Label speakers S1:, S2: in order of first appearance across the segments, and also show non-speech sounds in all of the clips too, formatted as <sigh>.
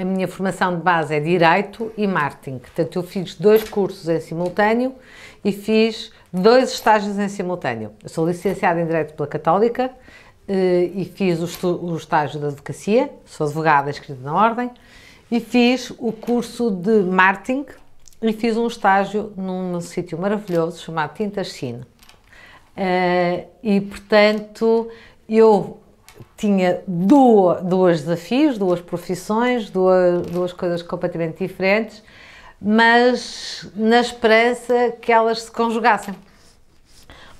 S1: a minha formação de base é Direito e Marketing. Portanto, eu fiz dois cursos em simultâneo e fiz dois estágios em simultâneo. Eu sou licenciada em Direito pela Católica eh, e fiz o, estágio da Advocacia, sou advogada escrita na Ordem, e fiz o curso de Marketing e fiz um estágio num, num sítio maravilhoso chamado Tintas Sino. Eh, e, portanto, eu tinha duas, duas desafios, duas profissões, duas, duas coisas completamente diferentes, mas na esperança que elas se conjugassem.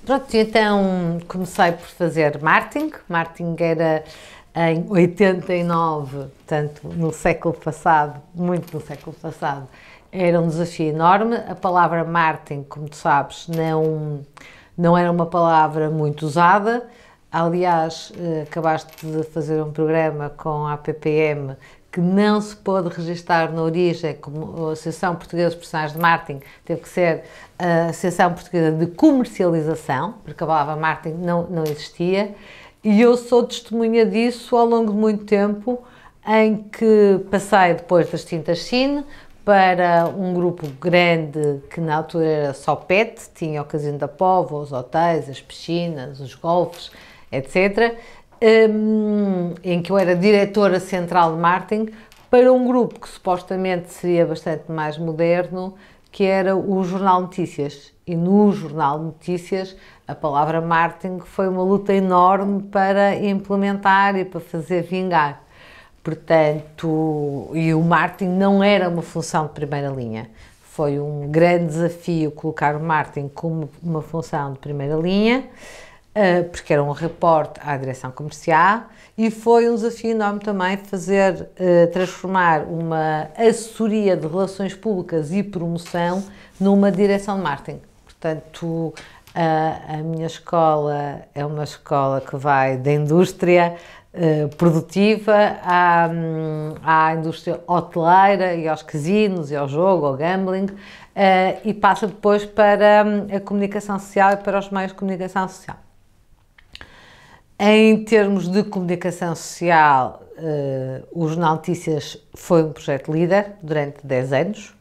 S1: Pronto, então comecei por fazer marketing. Marketing era em 89, portanto, no século passado, muito no século passado, era um desafio enorme. A palavra marketing, como tu sabes, não, não era uma palavra muito usada. Aliás, eh, acabaste de fazer um programa com a APPM que não se pôde registar na origem como a Associação Portuguesa de Profissionais de Martin teve que ser eh, a Associação Portuguesa de Comercialização, porque a palavra Martin não, não existia, e eu sou testemunha disso ao longo de muito tempo, em que passei depois das tintas Cine para um grupo grande que na altura era só PET, tinha o Casino da Povo, os hotéis, as piscinas, os golfes, etc., um, em que eu era diretora central de marketing, para um grupo que supostamente seria bastante mais moderno, que era o Jornal Notícias. E no Jornal Notícias, a palavra marketing foi uma luta enorme para implementar e para fazer vingar. Portanto, e o marketing não era uma função de primeira linha. Foi um grande desafio colocar o marketing como uma função de primeira linha. Ah, porque era um reporte à direção comercial e foi um desafio enorme também fazer ah, transformar uma assessoria de relações públicas e promoção numa direção de marketing. Portanto, a, ah, a minha escola é uma escola que vai da indústria produtiva à, hum, à indústria hoteleira e aos casinos e ao jogo, ao gambling e passa depois para hum, a comunicação social e para os meios de comunicação social. Em termos de comunicação social, uh, o Jornal Notícias foi um projeto líder durante 10 anos.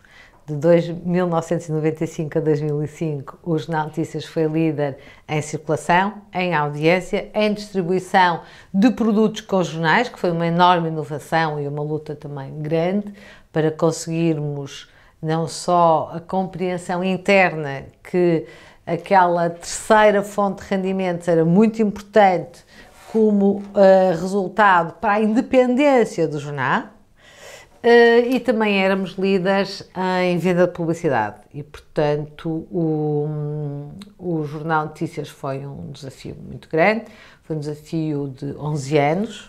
S1: De 1995 a 2005, o Jornal Notícias foi líder em circulação, em audiência, em distribuição de produtos com jornais, que foi uma enorme inovação e uma luta também grande para conseguirmos não só a compreensão interna que aquela terceira fonte de rendimentos era muito importante como uh, resultado para a independência do jornal uh, e também éramos líderes em venda de publicidade e, portanto, o, o Jornal Notícias foi um desafio muito grande, foi um desafio de 11 anos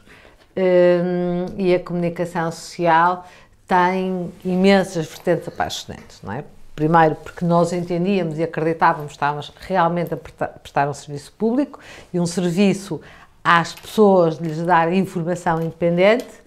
S1: uh, e a comunicação social tem imensas vertentes apaixonantes, não é? Primeiro, porque nós entendíamos e acreditávamos que estávamos realmente a prestar um serviço público e um serviço às pessoas de lhes dar informação independente.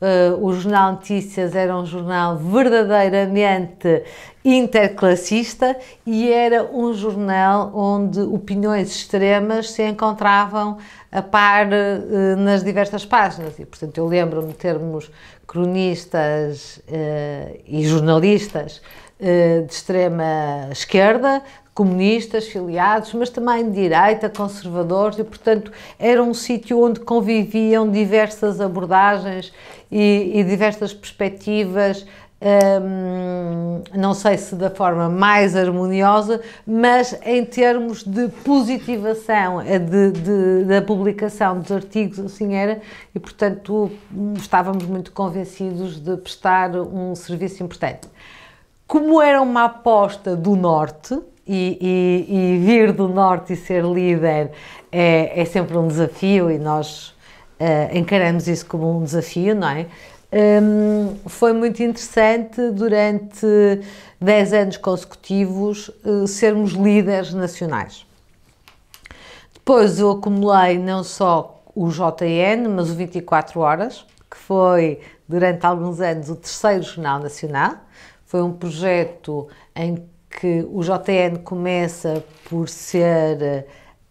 S1: Uh, o Jornal Notícias era um jornal verdadeiramente interclassista e era um jornal onde opiniões extremas se encontravam a par uh, nas diversas páginas. E, portanto, eu lembro-me de termos cronistas uh, e jornalistas de extrema esquerda, comunistas, filiados, mas também de direita, conservadores, e portanto era um sítio onde conviviam diversas abordagens e, e diversas perspectivas. Hum, não sei se da forma mais harmoniosa, mas em termos de positivação de, de, da publicação dos artigos, assim era, e portanto estávamos muito convencidos de prestar um serviço importante. Como era uma aposta do Norte, e, e, e, vir do Norte e ser líder é, é sempre um desafio e nós uh, encaramos isso como um desafio, não é? Um, foi muito interessante durante 10 anos consecutivos uh, sermos líderes nacionais. Depois eu acumulei não só o JN, mas o 24 Horas, que foi durante alguns anos o terceiro Jornal Nacional. Foi um projeto em que o JN começa por ser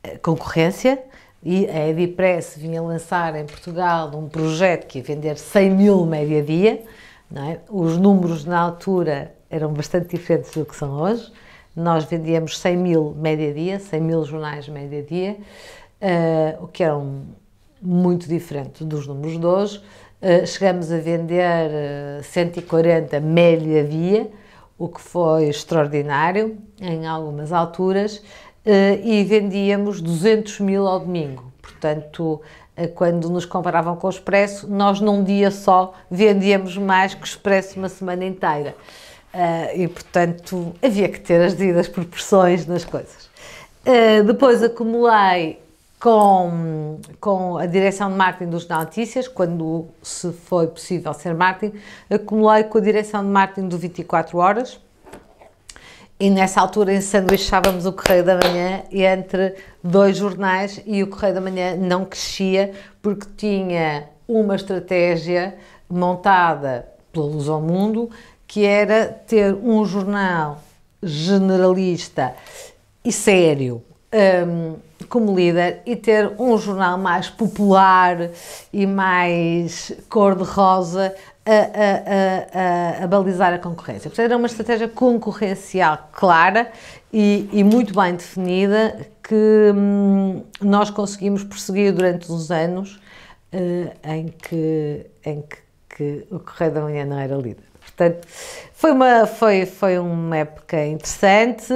S1: eh, concorrência e a Edipress vinha lançar em Portugal um projeto que ia vender 100 mil média-dia. É? Os números na altura eram bastante diferentes do que são hoje. Nós vendíamos 100 mil média-dia, 100 mil jornais média-dia, uh, eh, o que era é um, muito diferente dos números de hoje. Uh, chegamos a vender uh, 140 média-dia, o que foi extraordinário em algumas alturas, eh, e vendíamos 200 mil ao domingo. Portanto, eh, quando nos comparavam com o Expresso, nós num dia só vendíamos mais que o Expresso uma semana inteira. Eh, e, portanto, havia que ter as devidas proporções nas coisas. depois acumulei com, com a direção de marketing do Jornal Notícias, quando se foi possível ser marketing, acumulei com a direção de marketing do 24 Horas. E nessa altura ensanduichávamos o Correio da Manhã entre dois jornais e o Correio da Manhã não crescia porque tinha uma estratégia montada pela Luz ao Mundo, que era ter um jornal generalista e sério, um, como líder e ter um jornal mais popular e mais cor-de-rosa a, a, a, a, balizar a concorrência. Portanto, era uma estratégia concorrencial clara e, e muito bem definida que hum, nós conseguimos perseguir durante uns anos uh, em, que, em que, que o Correio da Manhã não era líder. Portanto, foi uma, foi, foi uma época interessante.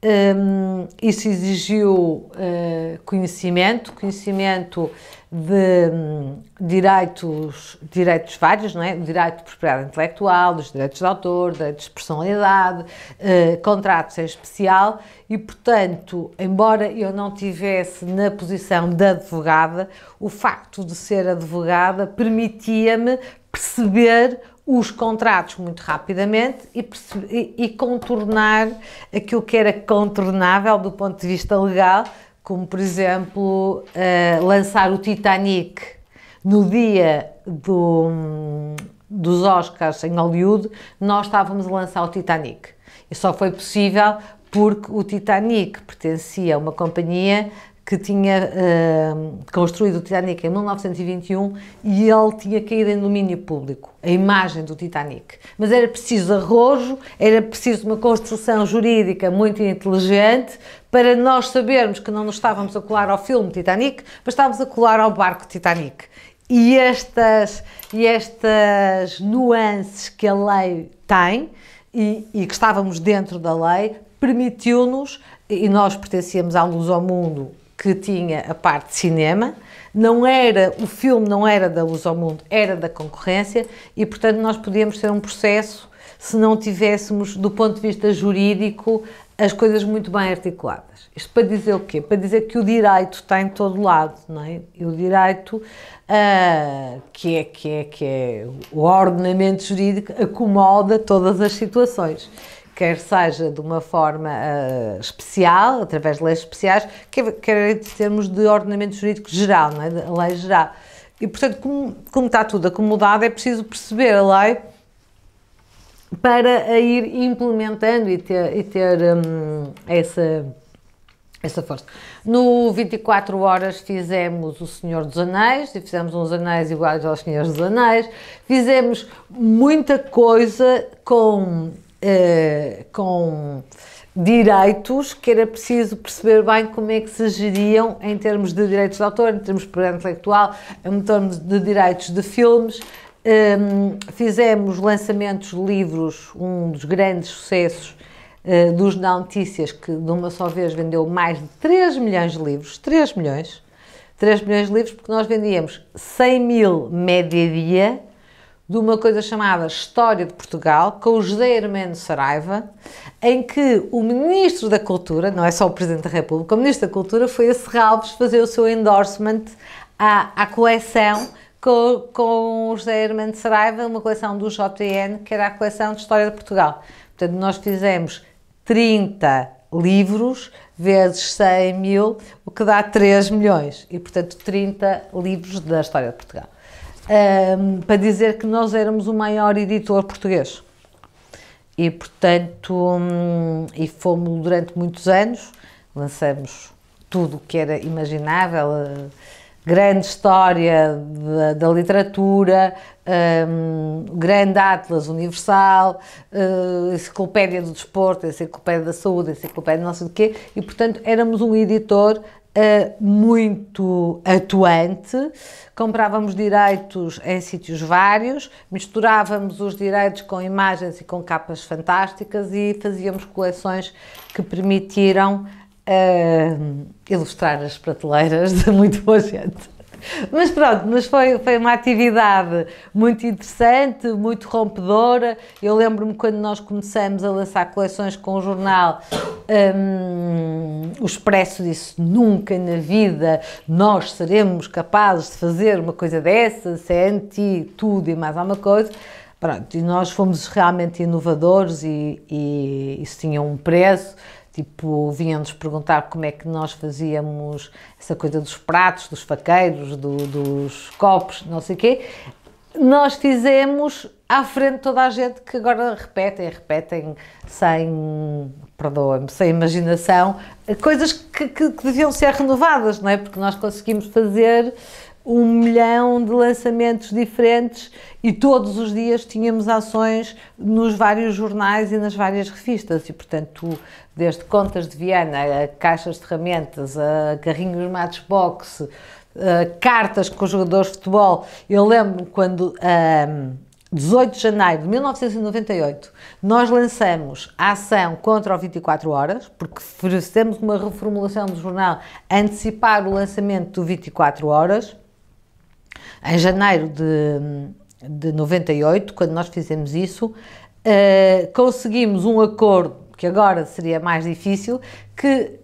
S1: Um, isso exigiu uh, conhecimento, conhecimento de um, direitos, direitos vários, não é? direito de propriedade intelectual, dos direitos de autor, direitos de personalidade, uh, eh, contratos em especial e, portanto, embora eu não tivesse na posição de advogada, o facto de ser advogada permitia-me perceber os contratos muito rapidamente e, e, contornar aquilo que era contornável do ponto de vista legal, como por exemplo uh, lançar o Titanic no dia do, dos Oscars em Hollywood, nós estávamos a lançar o Titanic. E só foi possível porque o Titanic pertencia a uma companhia que tinha uh, construído o Titanic em 1921 e ele tinha caído em domínio público, a imagem do Titanic. Mas era preciso arrojo, era preciso uma construção jurídica muito inteligente para nós sabermos que não nos estávamos a colar ao filme Titanic, mas estávamos a colar ao barco Titanic. E estas, e estas nuances que a lei tem e, e que estávamos dentro da lei permitiu-nos, e nós pertencíamos à Luz ao Mundo que tinha a parte de cinema, não era, o filme não era da Luz ao Mundo, era da concorrência e, portanto, nós podíamos ter um processo se não tivéssemos, do ponto de vista jurídico, as coisas muito bem articuladas. Isto para dizer o quê? Para dizer que o direito está em todo lado, não é? E o direito, uh, que, é, que, é, que é o ordenamento jurídico, acomoda todas as situações quer seja de uma forma uh, especial, através de leis especiais, quer, em termos de ordenamento jurídico geral, não é? de lei geral. E, portanto, como, como está tudo acomodado, é preciso perceber a lei para a ir implementando e ter, e ter um, essa, essa força. No 24 Horas fizemos o Senhor dos Anéis, e fizemos uns anéis iguais aos Senhores dos Anéis, fizemos muita coisa com eh, com direitos que era preciso perceber bem como é que se geriam em termos de direitos de autor, em termos de propriedade intelectual, em termos de direitos de filmes. Um, ehm, fizemos lançamentos de livros, um dos grandes sucessos uh, dos Notícias, que de uma só vez vendeu mais de 3 milhões de livros, 3 milhões, 3 milhões de livros, porque nós vendíamos 100 mil média dia de uma coisa chamada História de Portugal, com o José Hermano Saraiva, em que o Ministro da Cultura, não é só o Presidente da República, o Ministro da Cultura foi a Serralves fazer o seu endorsement à, à coleção com, com o José Hermano Saraiva, uma coleção do JN, que era a coleção de História de Portugal. Portanto, nós fizemos 30 livros vezes 100 mil, o que dá 3 milhões. E, portanto, 30 livros da História de Portugal um, para dizer que nós éramos o maior editor português. E, portanto, um, e fomos durante muitos anos, lançamos tudo o que era imaginável, uh, grande história da, da literatura, um, grande Atlas Universal, uh, Enciclopédia do Desporto, Enciclopédia da Saúde, Enciclopédia não sei do quê, e portanto éramos um editor uh, muito atuante, comprávamos direitos em sítios vários, misturávamos os direitos com imagens e com capas fantásticas e fazíamos coleções que permitiram ah, ilustrar as prateleiras de muito boa gente. Mas pronto, mas foi, foi uma atividade muito interessante, muito rompedora. Eu lembro-me quando nós começamos a lançar coleções com o jornal, um, o Expresso disse: nunca na vida nós seremos capazes de fazer uma coisa dessa, é anti tudo e mais alguma coisa. Pronto, e nós fomos realmente inovadores e, e isso tinha um preço. Tipo, vinham-nos perguntar como é que nós fazíamos essa coisa dos pratos, dos faqueiros, do, dos copos, não sei o quê. Nós fizemos à frente de toda a gente que agora repetem, repetem sem, perdoa-me, sem imaginação, coisas que, que, que deviam ser renovadas, não é? Porque nós conseguimos fazer um milhão de lançamentos diferentes e todos os dias tínhamos ações nos vários jornais e nas várias revistas e, portanto, desde Contas de Viana, a caixas de ferramentas, a carrinhos Matchbox, a cartas com os jogadores de futebol. Eu lembro quando... 18 de janeiro de 1998, nós lançamos a ação contra o 24 Horas, porque fizemos uma reformulação do jornal a antecipar o lançamento do 24 Horas. Em janeiro de, de 98, quando nós fizemos isso, uh, conseguimos um acordo que agora seria mais difícil, que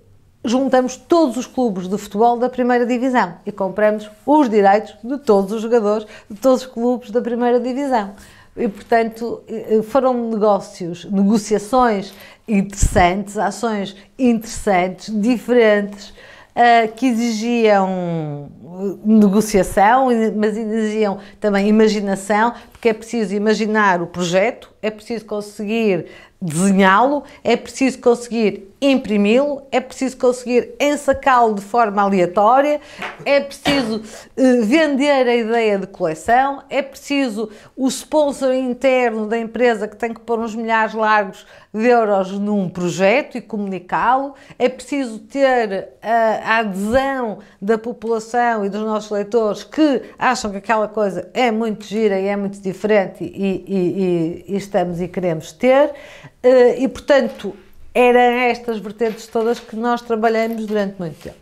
S1: juntamos todos os clubes de futebol da primeira divisão e compramos os direitos de todos os jogadores de todos os clubes da primeira divisão. E, portanto, eh, foram negócios, negociações interessantes, ações interessantes, diferentes, uh, que exigiam uh, negociação, mas exigiam também imaginação, porque é preciso imaginar o projeto, é preciso conseguir desenhá-lo, é preciso conseguir imprimi-lo, é preciso conseguir ensacá-lo de forma aleatória, é preciso eh, vender a ideia de coleção, é preciso o sponsor interno da empresa que tem que pôr uns milhares largos de euros num projeto e comunicá-lo, é preciso ter a, eh, a adesão da população e dos nossos leitores que acham que aquela coisa é muito gira e é muito diferente e, e, e, e estamos e queremos ter. Eh, e, portanto, eram estas vertentes todas que nós trabalhamos durante muito tempo.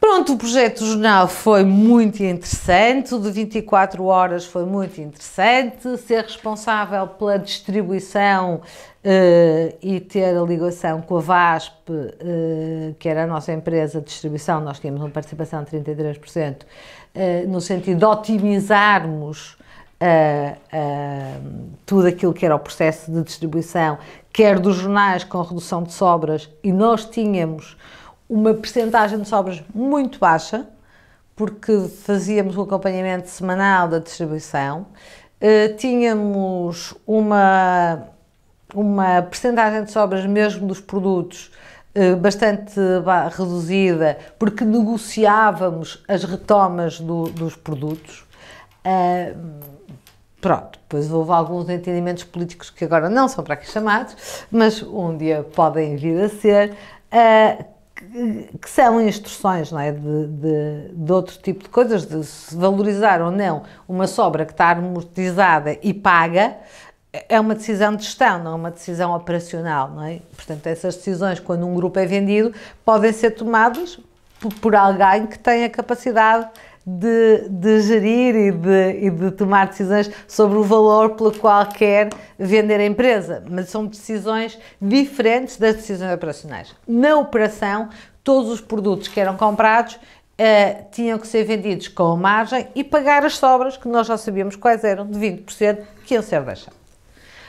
S1: Pronto, o projeto do jornal foi muito interessante, o de 24 horas foi muito interessante, ser responsável pela distribuição eh, e ter a ligação com a VASP, eh, que era a nossa empresa de distribuição, nós tínhamos uma participação de 33%, eh, no sentido de otimizarmos uh, tudo aquilo que era o processo de distribuição, quer dos jornais com redução de sobras, e nós tínhamos uma percentagem de sobras muito baixa, porque fazíamos o acompanhamento semanal da distribuição, uh, tínhamos uma, uma percentagem de sobras mesmo dos produtos eh, bastante reduzida, porque negociávamos as retomas do, dos produtos. Uh, Pronto, depois houve alguns entendimentos políticos que agora não são para aqui chamados, mas um dia podem vir a ser, uh, que são instruções não é? de, de, de, outro tipo de coisas, de se valorizar ou não uma sobra que está amortizada e paga, é uma decisão de gestão, não é uma decisão operacional, não é? Portanto, essas decisões, quando um grupo é vendido, podem ser tomadas por, por alguém que tem a capacidade de, de gerir e de, e de, tomar decisões sobre o valor pelo qual quer vender a empresa, mas são decisões diferentes das decisões operacionais. Na operação, todos os produtos que eram comprados Uh, tinham que ser vendidos com margem e pagar as sobras, que nós já sabíamos quais eram, de 20%, que iam ser deixadas.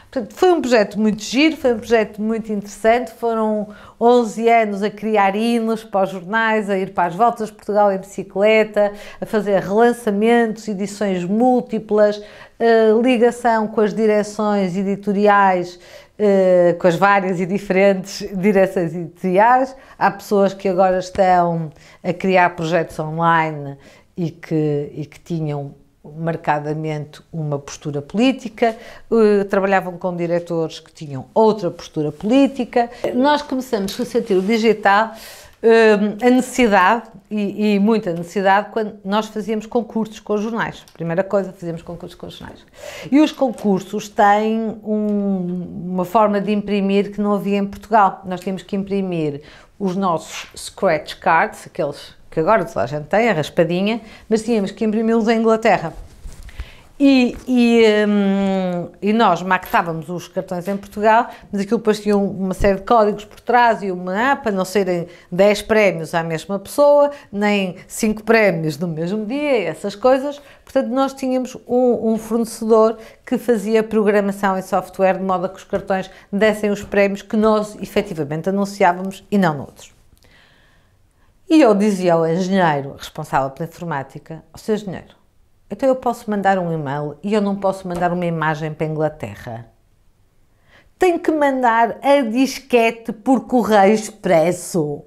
S1: Portanto, foi um projeto muito giro, foi um projeto muito interessante. Foram 11 anos a criar hinos para os jornais, a ir para as voltas de Portugal em bicicleta, a fazer relançamentos, edições múltiplas, eh, ligação com as direções editoriais eh, com as várias e diferentes <laughs> direções editoriais. Há pessoas que agora estão a criar projetos online e que, e que tinham marcadamente uma postura política, eh, trabalhavam com diretores que tinham outra postura política. Nós começamos a sentir o digital eh, a necessidade, e, e, muita necessidade, quando nós fazíamos concursos com os jornais. Primeira coisa, fazíamos concursos com os jornais. E os concursos têm um, uma forma de imprimir que não havia em Portugal. Nós tínhamos que imprimir os nossos scratch cards, aqueles que agora toda a gente tem, a raspadinha, mas tínhamos que imprimi-los em Inglaterra. E, e, hum, e, nós maquetávamos os cartões em Portugal, mas aquilo depois tinha uma série de códigos por trás e uma para não serem 10 prémios à mesma pessoa, nem 5 prémios no mesmo dia, essas coisas. Portanto, nós tínhamos um, um fornecedor que fazia programação em software de modo a que os cartões dessem os prémios que nós efetivamente anunciávamos e não noutros. E eu dizia ao engenheiro responsável pela informática: o seu engenheiro, então eu posso mandar um e-mail e eu não posso mandar uma imagem para a Inglaterra. Tenho que mandar a disquete por correio expresso.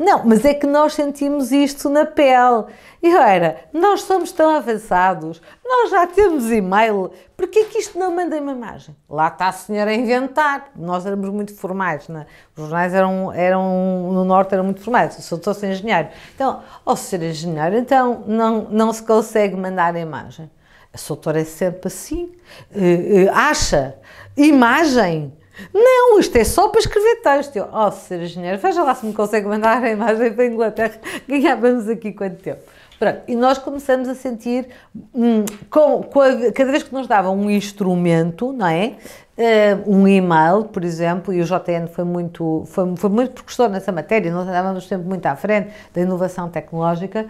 S1: Não, mas é que nós sentimos isto na pele. E ora, nós somos tão avançados, nós já temos e-mail, porquê é que isto não manda uma imagem? Lá está a senhora a inventar. Nós éramos muito formais, né? os jornais eram, eram, no Norte eram muito formais, eu sou, sou, engenheiro. Então, ó oh, senhor engenheiro, então não, não se consegue mandar a imagem. A doutora é sempre assim, uh, uh, acha imagem não, isto é só para escrever texto. Eu, oh, ser engenheiro, veja lá se me consegue mandar a imagem para a Inglaterra. <laughs> Ganhávamos aqui quanto tempo. Pronto, e nós começamos a sentir, hum, com, com a, cada vez que nos davam um instrumento, não é? Uh, um e-mail, por exemplo, e o JN foi muito, foi, foi muito precursor nessa matéria, nós andávamos sempre muito à frente da inovação tecnológica,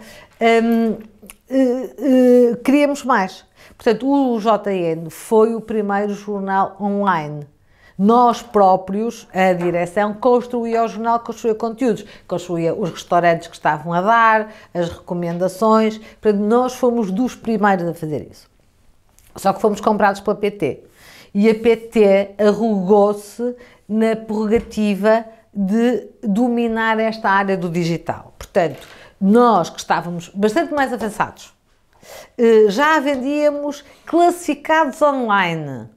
S1: um, uh, eh, uh, eh, queríamos mais. Portanto, o JN foi o primeiro jornal online nós próprios, a direção, construía o jornal, construía conteúdos, construía os restaurantes que estavam a dar, as recomendações, portanto, nós fomos dos primeiros a fazer isso. Só que fomos comprados pela PT. E a PT arrugou se na prerrogativa de dominar esta área do digital. Portanto, nós que estávamos bastante mais avançados, eh, já vendíamos classificados online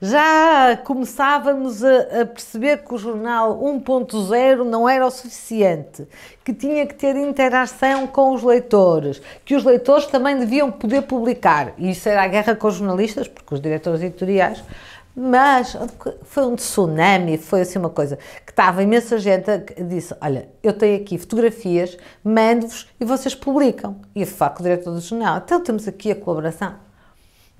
S1: já começávamos a, a perceber que o jornal 1.0 não era o suficiente, que tinha que ter interação com os leitores, que os leitores também deviam poder publicar. E isso era a guerra com os jornalistas, porque os diretores editoriais mas foi um tsunami, foi assim uma coisa que estava imensa gente que disse: Olha, eu tenho aqui fotografias, mando-vos e vocês publicam. E eu falo com o diretor do jornal: Então temos aqui a colaboração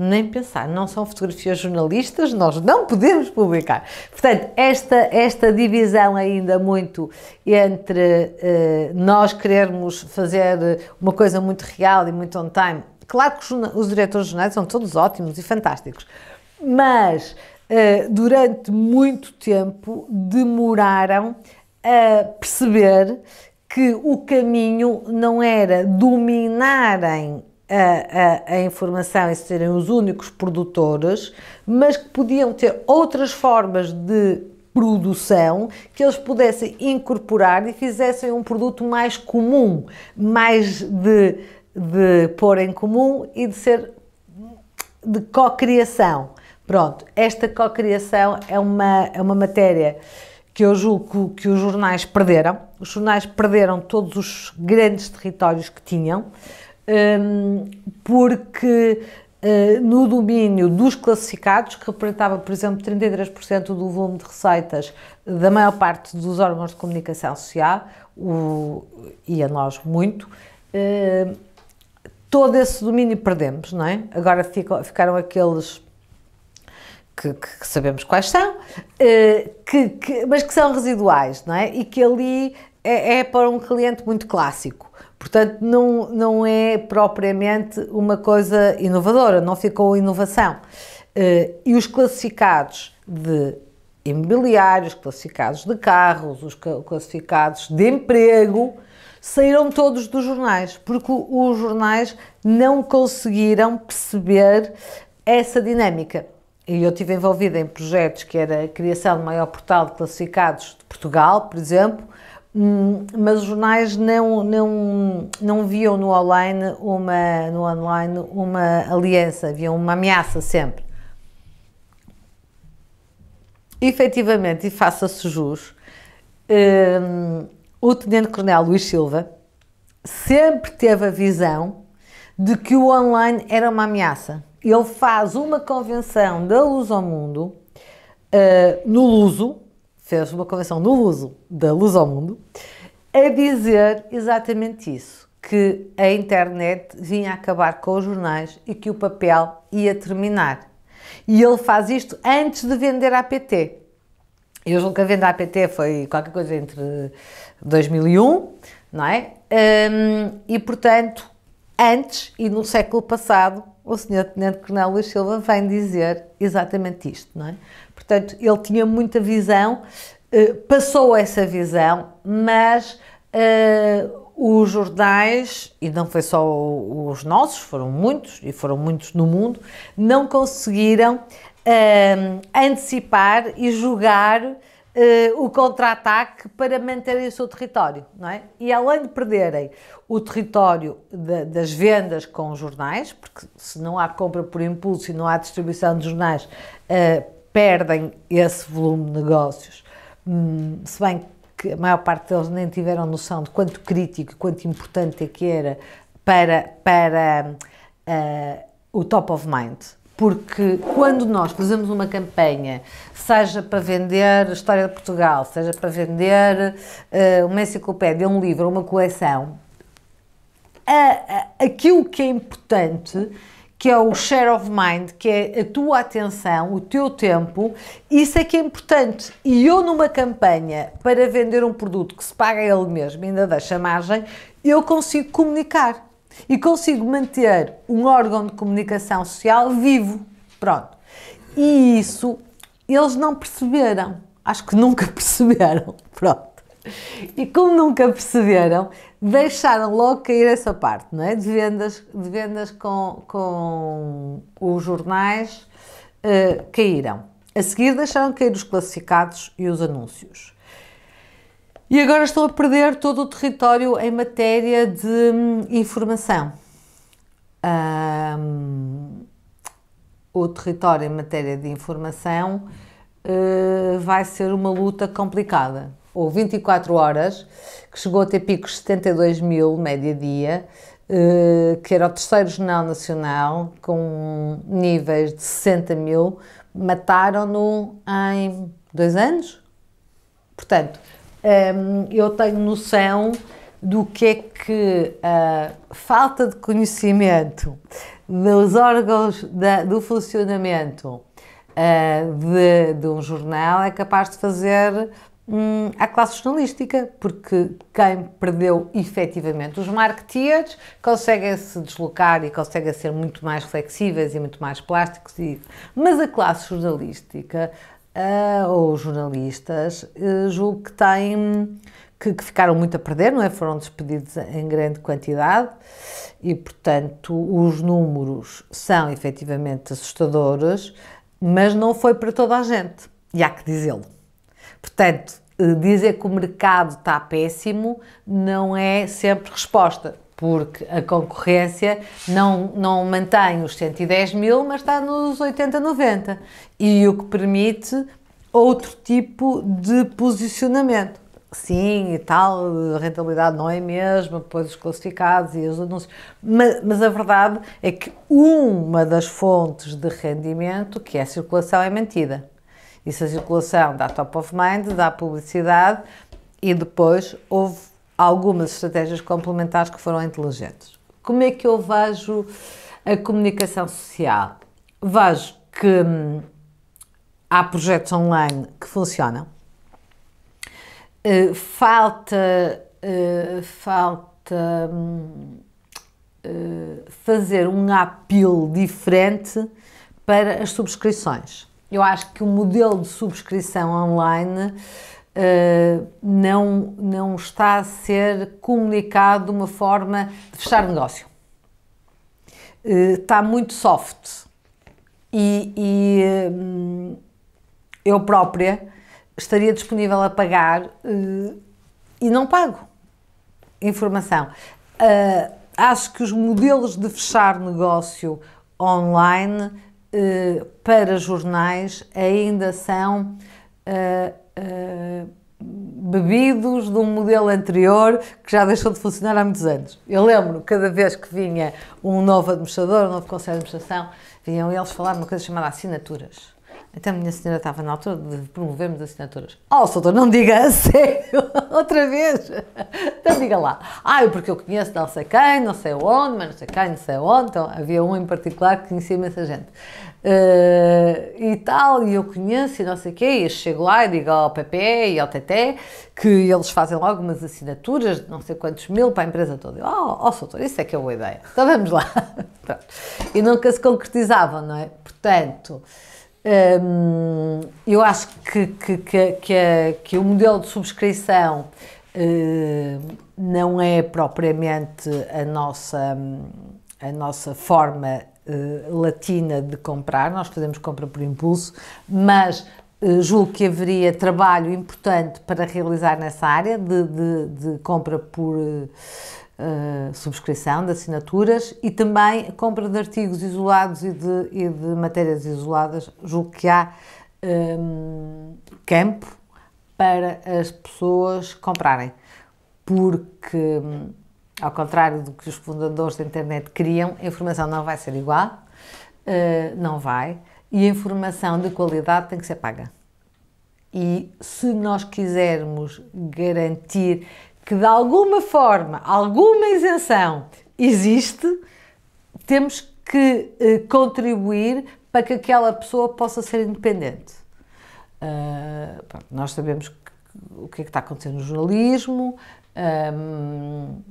S1: nem pensar, não são fotografias jornalistas, nós não podemos publicar. Portanto, esta, esta divisão ainda muito entre eh, nós querermos fazer uma coisa muito real e muito on time, claro que os, os diretores de jornais são todos ótimos e fantásticos, mas eh, durante muito tempo demoraram a perceber que o caminho não era dominarem a, a, a informação e é serem os únicos produtores, mas que podiam ter outras formas de produção que eles pudessem incorporar e fizessem um produto mais comum, mais de, de pôr em comum e de ser de co-criação. Pronto, esta co-criação é uma, é uma matéria que eu julgo que, que os jornais perderam. Os jornais perderam todos os grandes territórios que tinham. Hum, porque eh, no domínio dos classificados, que representava, por exemplo, 33% do volume de receitas da maior parte dos órgãos de comunicação social, o, e a nós muito, hum, todo esse domínio perdemos, não é? Agora ficaram aqueles que, que, sabemos quais são, eh, que, que, mas que são residuais, não é? E que ali é, é para um cliente muito clássico. Portanto, não, não é propriamente uma coisa inovadora, não ficou inovação. Eh, e os classificados de imobiliários, classificados de carros, os classificados de emprego, saíram todos dos jornais, porque os jornais não conseguiram perceber essa dinâmica. E eu estive envolvida em projetos que era a criação do maior portal de classificados de Portugal, por exemplo, Hum, mas os jornais não, não, não viam no online uma, no online uma aliança, viam uma ameaça sempre. Efetivamente, e faça-se jus, hum, o Tenente-Coronel Luís Silva sempre teve a visão de que o online era uma ameaça. Ele faz uma convenção da Luz ao Mundo, uh, no Luso, fez uma convenção no uso da Luz ao Mundo, a dizer exatamente isso, que a internet vinha acabar com os jornais e que o papel ia terminar. E ele faz isto antes de vender a PT. Eu julgo que a venda à PT foi qualquer coisa entre 2001, não é? Um, e portanto, antes e no século passado, o senhor Tenente Coronel Luís Silva vem dizer exatamente isto, não é? Portanto, ele tinha muita visão, eh, passou essa visão, mas uh, os jornais, e não foi só os nossos, foram muitos, e foram muitos no mundo, não conseguiram uh, antecipar e julgar uh, o contra-ataque para manterem o seu território, não é? E além de perderem o território de, das vendas com os jornais, porque se não há compra por impulso e não há distribuição de jornais, uh, perdem esse volume de negócios. Hum, se bem que a maior parte deles nem tiveram noção de quanto crítico, quanto importante é que era para, para uh, o top of mind porque quando nós fazemos uma campanha, seja para vender História de Portugal, seja para vender uh, uma enciclopédia, um livro, uma coleção, a, a, aquilo que é importante, que é o share of mind, que é a tua atenção, o teu tempo, isso é que é importante. E eu, numa campanha para vender um produto que se paga ele mesmo, ainda deixa margem, eu consigo comunicar e consigo manter um órgão de comunicação social vivo. Pronto. E isso eles não perceberam. Acho que nunca <laughs> perceberam. Pronto. E como nunca perceberam, deixaram logo cair essa parte, não é? De vendas, de vendas com, com os jornais uh, caíram. A seguir deixaram cair os classificados e os anúncios. E agora estão a perder todo o território em matéria de hum, informação. Hum, o território em matéria de informação eh, vai ser uma luta complicada. Ou 24 horas, que chegou a ter picos de 72 mil média-dia, eh, que era o terceiro jornal nacional, com níveis de 60 mil, mataram-no em dois anos. Portanto, um, eu tenho noção do que é que a falta de conhecimento dos órgãos da, do funcionamento uh, de, de, um jornal é capaz de fazer um, à classe jornalística, porque quem perdeu efetivamente os marketeers conseguem se deslocar e conseguem ser muito mais flexíveis e muito mais plásticos, e, mas a classe jornalística uh, ou jornalistas, eh, julgo que têm que, que, ficaram muito a perder, não é? Foram despedidos em grande quantidade e, portanto, os números são efetivamente assustadores, mas não foi para toda a gente, e há que dizê-lo. Portanto, eh, dizer que o mercado está péssimo não é sempre resposta porque a concorrência não, não mantém os 110 mil, mas está nos 80, 90. E o que permite outro tipo de posicionamento. Sim, e tal, a rentabilidade não é a mesma, depois os classificados e os anúncios. Mas, mas a verdade é que uma das fontes de rendimento, que é a circulação, é mantida. E se a circulação dá top of mind, dá publicidade e depois houve algumas estratégias complementares que foram inteligentes. Como é que eu vejo a comunicação social? Vejo que hum, há projetos online que funcionam. Uh, falta, uh, falta uh, fazer um apelo diferente para as subscrições. Eu acho que o modelo de subscrição online uh, não, não está a ser comunicado de uma forma de fechar negócio. Uh, está muito soft. E, e eh, eu própria estaria disponível a pagar uh, e não pago informação. Uh, acho que os modelos de fechar negócio online uh, para jornais ainda são eh, bebidos de um modelo anterior que já deixou de funcionar há muitos anos. Eu lembro, cada vez que vinha um novo administrador, um novo conselho de administração, vinham eles falar de uma coisa chamada assinaturas. Então a minha senhora estava na altura de promovermos assinaturas. Oh, doutor, não diga a sério, <laughs> outra vez. Então diga lá. Ah, porque eu conheço não sei quem, não sei onde, mas não sei quem, não sei onde. Então havia um em particular que conhecia imensa gente. Uh, e tal, e eu conheço e não sei o quê, e chego lá e digo ao Pepe e ao Teté que eles fazem logo umas assinaturas de não sei quantos mil para a empresa toda. Eu, oh, oh Soutor, isso é que é boa ideia. Então vamos lá. <laughs> e nunca se concretizavam, não é? Portanto, ehm, eu acho que, que, que, que, que, o modelo de subscrição eh, não é propriamente a nossa, a nossa forma eh, latina de comprar, nós fazemos compra por impulso, mas eh, julgo que haveria trabalho importante para realizar nessa área de, de, de compra por uh, subscrição de assinaturas e também compra de artigos isolados e de, e de matérias isoladas. Julgo que há um, ehm, campo para as pessoas comprarem, porque ao contrário do que os fundadores da internet queriam, a informação não vai ser igual, eh, não vai, e a informação de qualidade tem que ser paga. E se nós quisermos garantir que de alguma forma, alguma isenção existe, temos que eh, contribuir para que aquela pessoa possa ser independente. Uh, pronto, nós sabemos que, o que é que está acontecendo no jornalismo, um, ehm,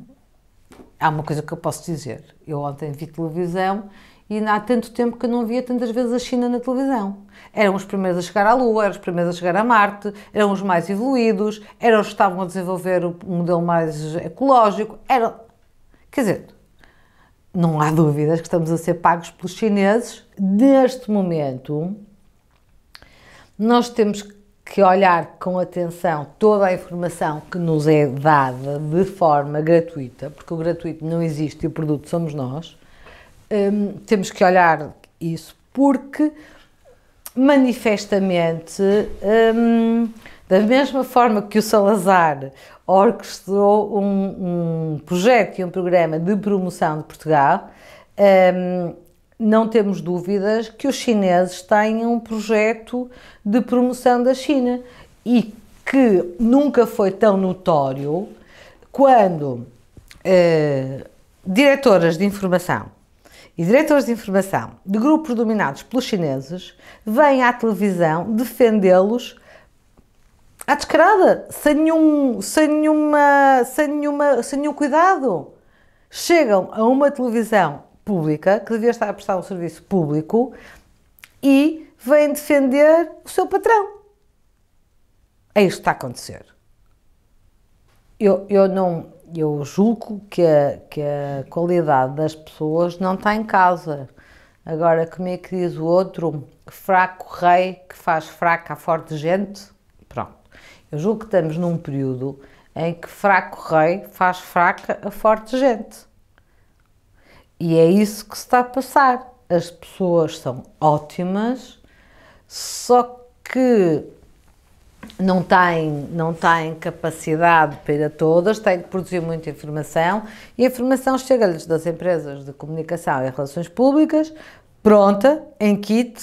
S1: há uma coisa que eu posso dizer. Eu ontem vi televisão e há tanto tempo que eu não via tantas vezes a China na televisão. Eram os primeiros a chegar à Lua, eram os primeiros a chegar a Marte, eram os mais evoluídos, eram os que estavam a desenvolver o modelo mais ecológico, era Quer dizer, não há dúvidas que estamos a ser pagos pelos chineses. Neste momento, nós temos que que olhar com atenção toda a informação que nos é dada de forma gratuita, porque o gratuito não existe e o produto somos nós, hum, temos que olhar isso porque manifestamente, hum, da mesma forma que o Salazar orquestrou um, um projeto e um programa de promoção de Portugal, hum, não temos dúvidas que os chineses têm um projeto de promoção da China e que nunca foi tão notório quando eh, diretoras de informação e diretores de informação de grupos dominados pelos chineses vêm à televisão defendê-los à descarada, sem nenhum, sem nenhuma, sem nenhuma, sem nenhum cuidado. Chegam a uma televisão pública, que devia estar a prestar um serviço público, e vem defender o seu patrão. É isto que está a acontecer. Eu, eu não, eu julgo que a, que a qualidade das pessoas não está em casa. Agora, como é que diz o outro? Fraco rei que faz fraca a forte gente. Pronto. Eu julgo que estamos num período em que fraco rei faz fraca a forte gente. E é isso que se está a passar. As pessoas são ótimas, só que não têm, não têm capacidade para todas, têm que produzir muita informação e a informação chega-lhes das empresas de comunicação e relações públicas, pronta, em kit,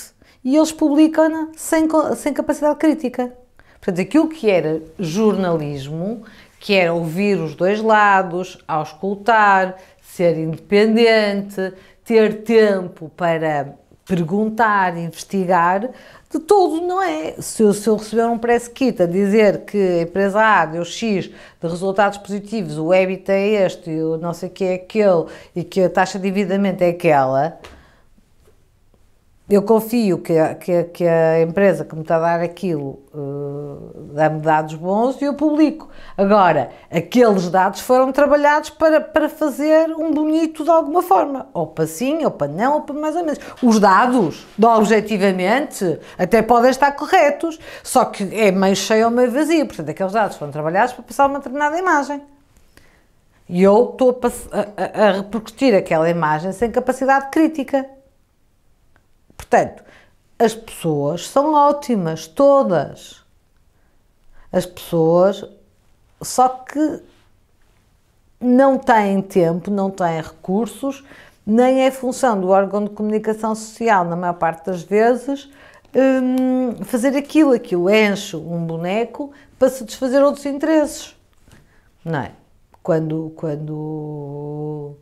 S1: e eles publicam-na sem, sem capacidade crítica. Portanto, aquilo que era jornalismo, que era ouvir os dois lados, auscultar, ser independente, ter tempo para perguntar, investigar, de todo não é. Se, se eu receber um press kit a dizer que a empresa A deu X de resultados positivos, o EBIT é este, o não sei o que é aquele e que a taxa de endividamento é aquela, eu confio que, a, que, que a empresa que me está a dar aquilo uh, dá-me dados bons e eu publico. Agora, aqueles dados foram trabalhados para, para fazer um bonito de alguma forma. Ou para sim, ou para não, ou para mais ou menos. Os dados, objetivamente, até podem estar corretos, só que é meio cheio ou meio vazio. Portanto, aqueles dados foram trabalhados para passar uma determinada imagem. E eu estou a, a, a repercutir aquela imagem sem capacidade crítica. Portanto, as pessoas são ótimas, todas. As pessoas, só que não têm tempo, não têm recursos, nem é função do órgão de comunicação social, na maior parte das vezes, hum, fazer aquilo, aquilo enche um boneco para satisfazer outros interesses, não é? Quando, quando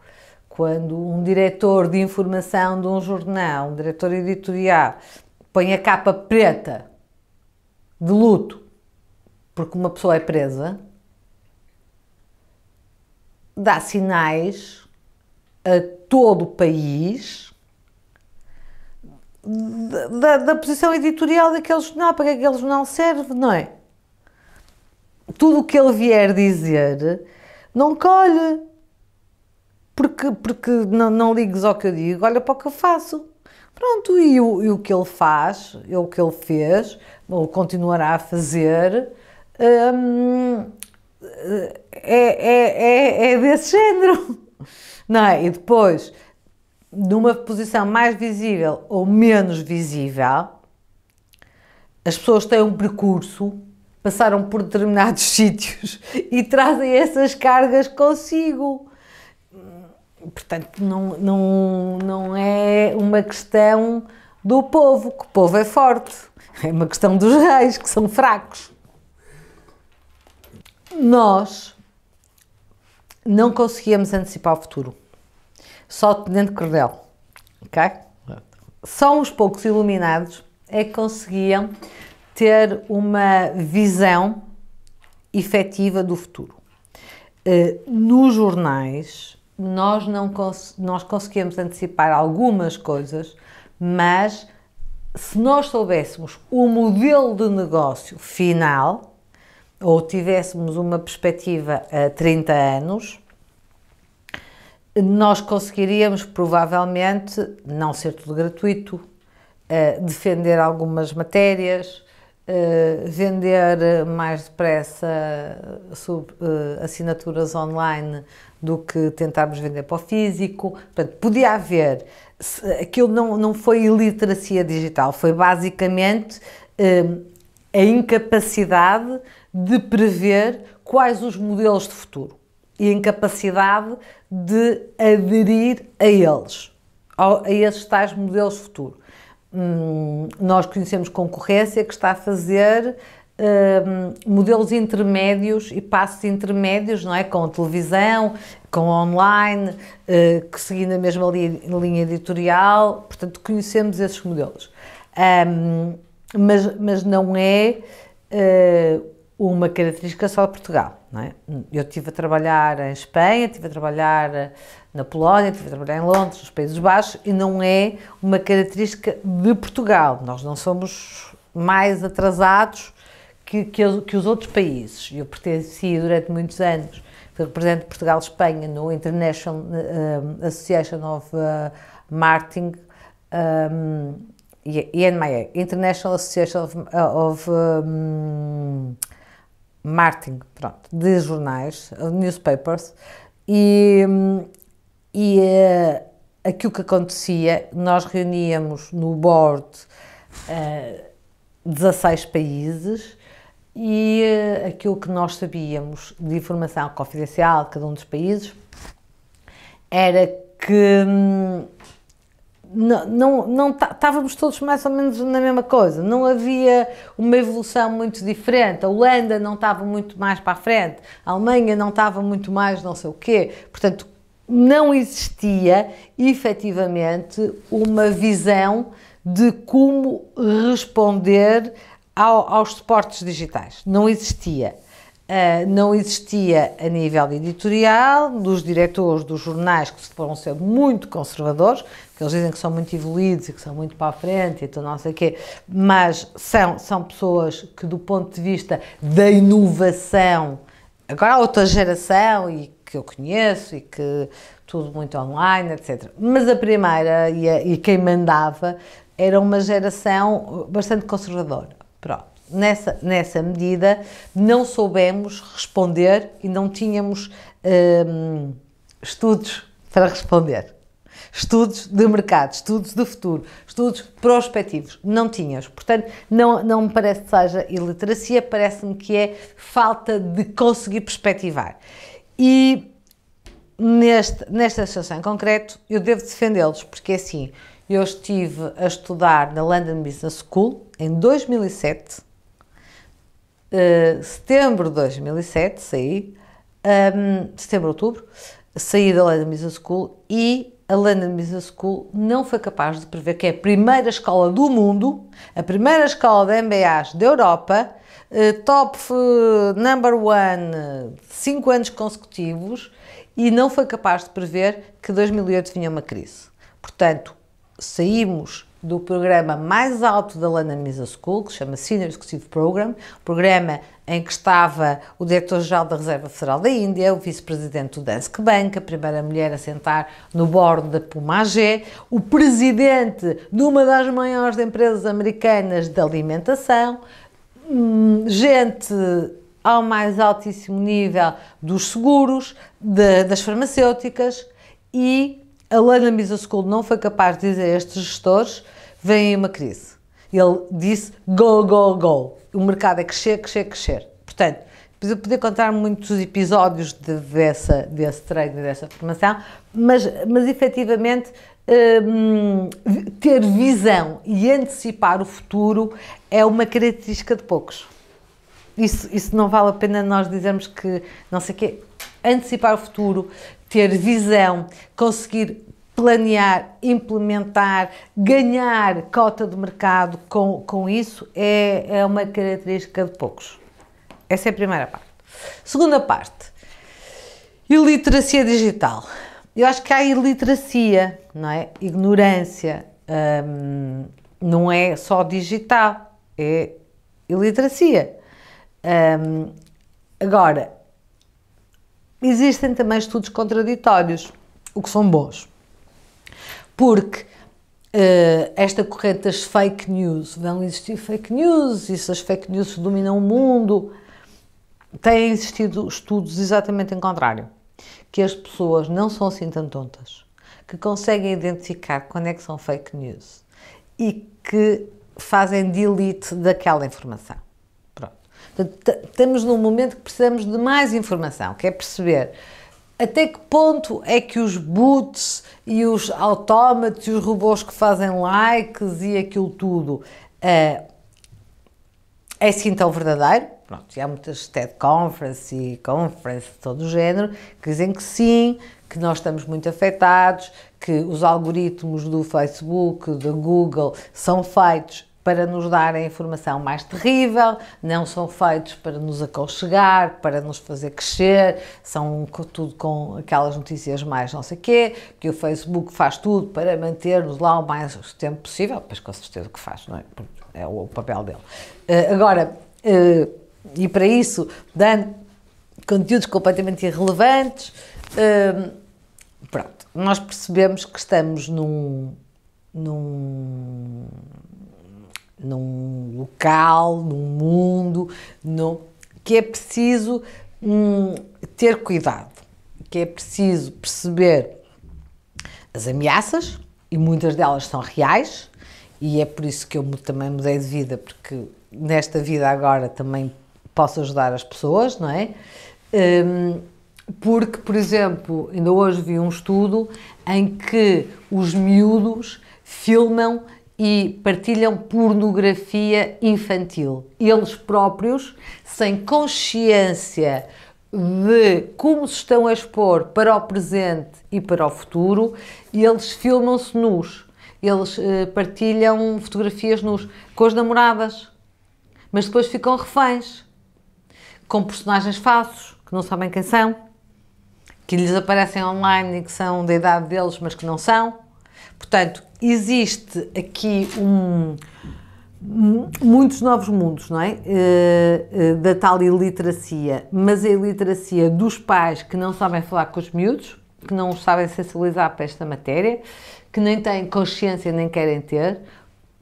S1: quando um diretor de informação de um jornal, um diretor editorial, põe a capa preta de luto porque uma pessoa é presa, dá sinais a todo o país da, da posição editorial daquele jornal, para que aquele jornal serve, não é? Tudo o que ele vier dizer não colhe porque, porque não, não ligues ao que eu digo, olha para o que eu faço. Pronto, e o, e o que ele faz, o que ele fez, ou continuará a fazer, hum, é, é, é, é desse género. <laughs> Não é? E depois, numa posição mais visível ou menos visível, as pessoas têm um percurso, passaram por determinados <laughs> sítios e trazem essas cargas consigo portanto, não, não, não é uma questão do povo, que o povo é forte, é uma questão dos reis, que são fracos. Nós não conseguíamos antecipar o futuro, só o Tenente Cordel, ok? Só uns poucos iluminados é que conseguiam ter uma visão efetiva do futuro. Eh, nos jornais, nós não cons nós conseguimos antecipar algumas coisas, mas se nós soubéssemos o modelo de negócio final ou tivéssemos uma perspectiva a 30 anos, nós conseguiríamos provavelmente não ser tudo gratuito, eh, defender algumas matérias, eh, vender mais depressa eh, assinaturas online do que tentarmos vender para o físico. Portanto, podia haver. Aquilo não, não foi iliteracia digital, foi basicamente hum, a incapacidade de prever quais os modelos de futuro e a incapacidade de aderir a eles, a esses tais modelos de futuro. Hum, nós conhecemos concorrência que está a fazer Ehm, modelos intermédios e passos intermédios, não é? Com a televisão, com a online, uh, que seguindo a mesma linha, linha editorial, portanto, conhecemos esses modelos. Um, ehm, mas, mas não é uh, uma característica só de Portugal. Não é? Eu estive a trabalhar em Espanha, estive a trabalhar eh, na Polónia, estive a trabalhar em Londres, nos Países Baixos, e não é uma característica de Portugal. Nós não somos mais atrasados que, que, que os outros países, eu pertenci durante muitos anos, represento Portugal e Espanha no International um, eh, Association of uh, Marketing, um, eh, INMA, International Association of, of um, Marketing, pronto, de jornais, newspapers, e, e uh, aquilo que acontecia, nós reuníamos no board uh, 16 países e eh, aquilo que nós sabíamos de informação confidencial de cada um dos países era que hum, não não tá, estávamos todos mais ou menos na mesma coisa, não havia uma evolução muito diferente. A Holanda não estava muito mais para a frente, a Alemanha não estava muito mais não sei o quê. Portanto, não existia efetivamente uma visão de como responder ao, aos suportes digitais. Não existia. Uh, não existia a nível editorial, dos diretores dos jornais que foram sendo muito conservadores, que eles dizem que são muito evoluídos e que são muito para a frente e então não sei o quê, mas são, são pessoas que do ponto de vista da inovação, agora há outra geração e que eu conheço e que tudo muito online, etc. Mas a primeira e, a, e quem mandava era uma geração bastante conservadora. Pronto. Nessa, nessa medida, não soubemos responder e não tínhamos hum, estudos para responder. Estudos de mercado, estudos de futuro, estudos prospectivos. Não tinhas. Portanto, não, não me parece que seja iliteracia, parece-me que é falta de conseguir perspectivar. E neste, nesta situação em concreto, eu devo defendê-los, porque é assim, eu estive a estudar na London Business School em 2007, uh, eh, setembro de 2007, saí, um, setembro, outubro, saí da London Business School e a London Business School não foi capaz de prever que é a primeira escola do mundo, a primeira escola de MBAs da Europa, eh, top eh, number one, 5 anos consecutivos, e não foi capaz de prever que 2008 vinha uma crise. Portanto, saímos do programa mais alto da London Business School, que se chama Senior Executive Program, programa em que estava o Diretor-Geral da Reserva Federal da Índia, o Vice-Presidente do Danske Bank, a primeira mulher a sentar no bordo da Pumagé, o Presidente de uma das maiores empresas americanas de alimentação, hum, gente ao mais altíssimo nível dos seguros, de, das farmacêuticas e a Leila Misa School não foi capaz de dizer a estes gestores: vem uma crise. Ele disse: go, go, go. O mercado é crescer, crescer, crescer. Portanto, eu podia contar muitos episódios de, dessa, desse treino, dessa formação, mas, mas efetivamente hum, ter visão e antecipar o futuro é uma característica de poucos. Isso, isso não vale a pena nós dizermos que não sei o quê. Antecipar o futuro, ter visão, conseguir planear, implementar, ganhar cota de mercado com, com isso é, é uma característica de poucos. Essa é a primeira parte. Segunda parte, iliteracia digital. Eu acho que há iliteracia, não é? Ignorância. Hum, não é só digital, é iliteracia. Hum, agora, Existem também estudos contraditórios, o que são bons, porque uh, esta corrente das fake news, vão existir fake news, e se as fake news dominam o mundo, têm existido estudos exatamente em contrário, que as pessoas não são assim tão tontas, que conseguem identificar quando é que são fake news e que fazem delete daquela informação estamos num momento que precisamos de mais informação, que é perceber até que ponto é que os boots e os autómatos e os robôs que fazem likes e aquilo tudo é, é sim tão verdadeiro? Pronto, e há muitas TED Conference e Conference de todo o género que dizem que sim, que nós estamos muito afetados, que os algoritmos do Facebook, da Google, são feitos para nos dar a informação mais terrível, não são feitos para nos aconchegar, para nos fazer crescer, são tudo com aquelas notícias mais não sei quê, que o Facebook faz tudo para manter-nos lá o mais tempo possível, pois com certeza que faz, não é? É o papel dele. Uh, agora, uh, e para isso, dando conteúdos completamente irrelevantes, uh, pronto, nós percebemos que estamos num, num num local, num mundo, que é preciso hum, ter cuidado, que é preciso perceber as ameaças, e muitas delas são reais, e é por isso que eu também mudei de vida, porque nesta vida agora também posso ajudar as pessoas, não é? Hum, porque, por exemplo, ainda hoje vi um estudo em que os miúdos filmam e partilham pornografia infantil. Eles próprios, sem consciência de como se estão a expor para o presente e para o futuro, eles filmam-se nus. Eles eh, partilham fotografias nus com as namoradas, mas depois ficam reféns com personagens falsos que não sabem quem são, que lhes aparecem online e que são da idade deles, mas que não são Portanto, existe aqui um muitos novos mundos, não é? Eh, eh, da tal iliteracia, mas a iliteracia dos pais que não sabem falar com os miúdos, que não os sabem sensibilizar para esta matéria, que nem têm consciência nem querem ter,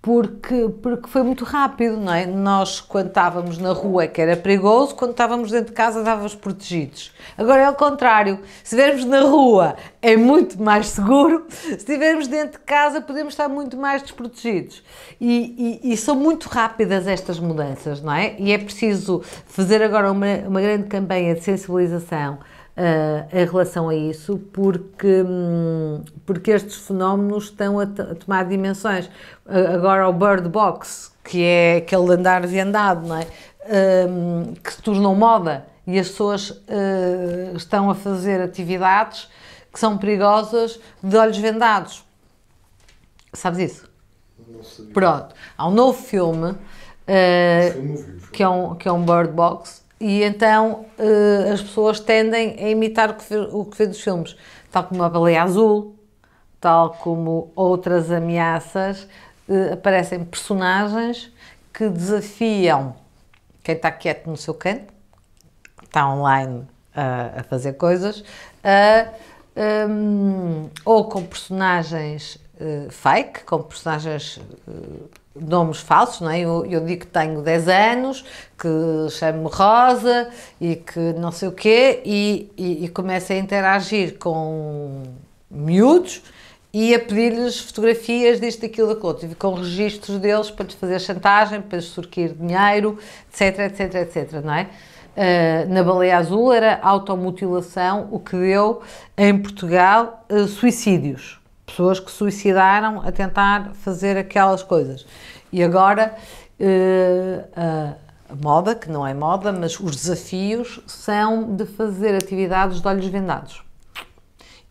S1: porque, porque foi muito rápido, não é? Nós, quando estávamos na rua, que era perigoso, quando estávamos dentro de casa, estávamos protegidos. Agora é o contrário. Se estivermos na rua, é muito mais seguro. Se estivermos dentro de casa, podemos estar muito mais desprotegidos. E, e, e são muito rápidas estas mudanças, não é? E é preciso fazer agora uma, uma grande campanha de sensibilização uh, em relação a isso, porque, hum, porque estes fenómenos estão a, a tomar dimensões. Uh, agora, o Bird Box, que é aquele andar vendado, não é? Hum, que se tornou moda e as pessoas uh, estão a fazer atividades que são perigosas de olhos vendados. Sabes isso? Não sabia. Pronto. Há um novo filme, uh, filme que, é um, que é um Bird Box, e então uh, as pessoas tendem a imitar o que, vê, o que vê dos filmes, tal como a baleia azul, tal como outras ameaças, uh, aparecem personagens que desafiam quem está quieto no seu canto, está online uh, a fazer coisas, um, ehm, ou com personagens fake, com personagens nomes falsos, não é? Eu, eu, digo que tenho 10 anos, que chamo-me Rosa e que não sei o quê, e, e, e começo a interagir com miúdos e a pedir-lhes fotografias disto, daquilo, daquilo tive com registros deles para lhes fazer chantagem, para lhes surquir dinheiro, etc, etc, etc, não é? Uh, na Baleia Azul era automutilação, o que deu em Portugal uh, suicídios pessoas que suicidaram a tentar fazer aquelas coisas. E agora uh, a moda, que não é moda, mas os desafios são de fazer atividades de olhos vendados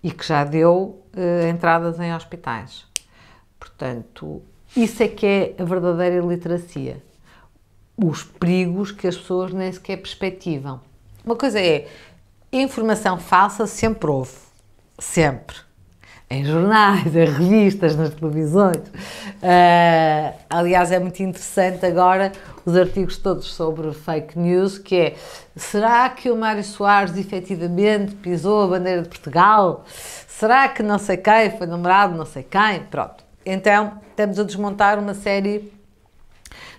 S1: e que já deu uh, entradas em hospitais. Portanto, isso é que é a verdadeira literacia. Os perigos que as pessoas nem sequer perspectivam. Uma coisa é, informação falsa sempre houve. Sempre em jornais, <laughs> em revistas, nas televisões. Uh, aliás, é muito interessante agora os artigos todos sobre fake news, que é, será que o Mário Soares efetivamente pisou a bandeira de Portugal? Será que não sei quem foi namorado, não sei quem? Pronto. Então, estamos a desmontar uma série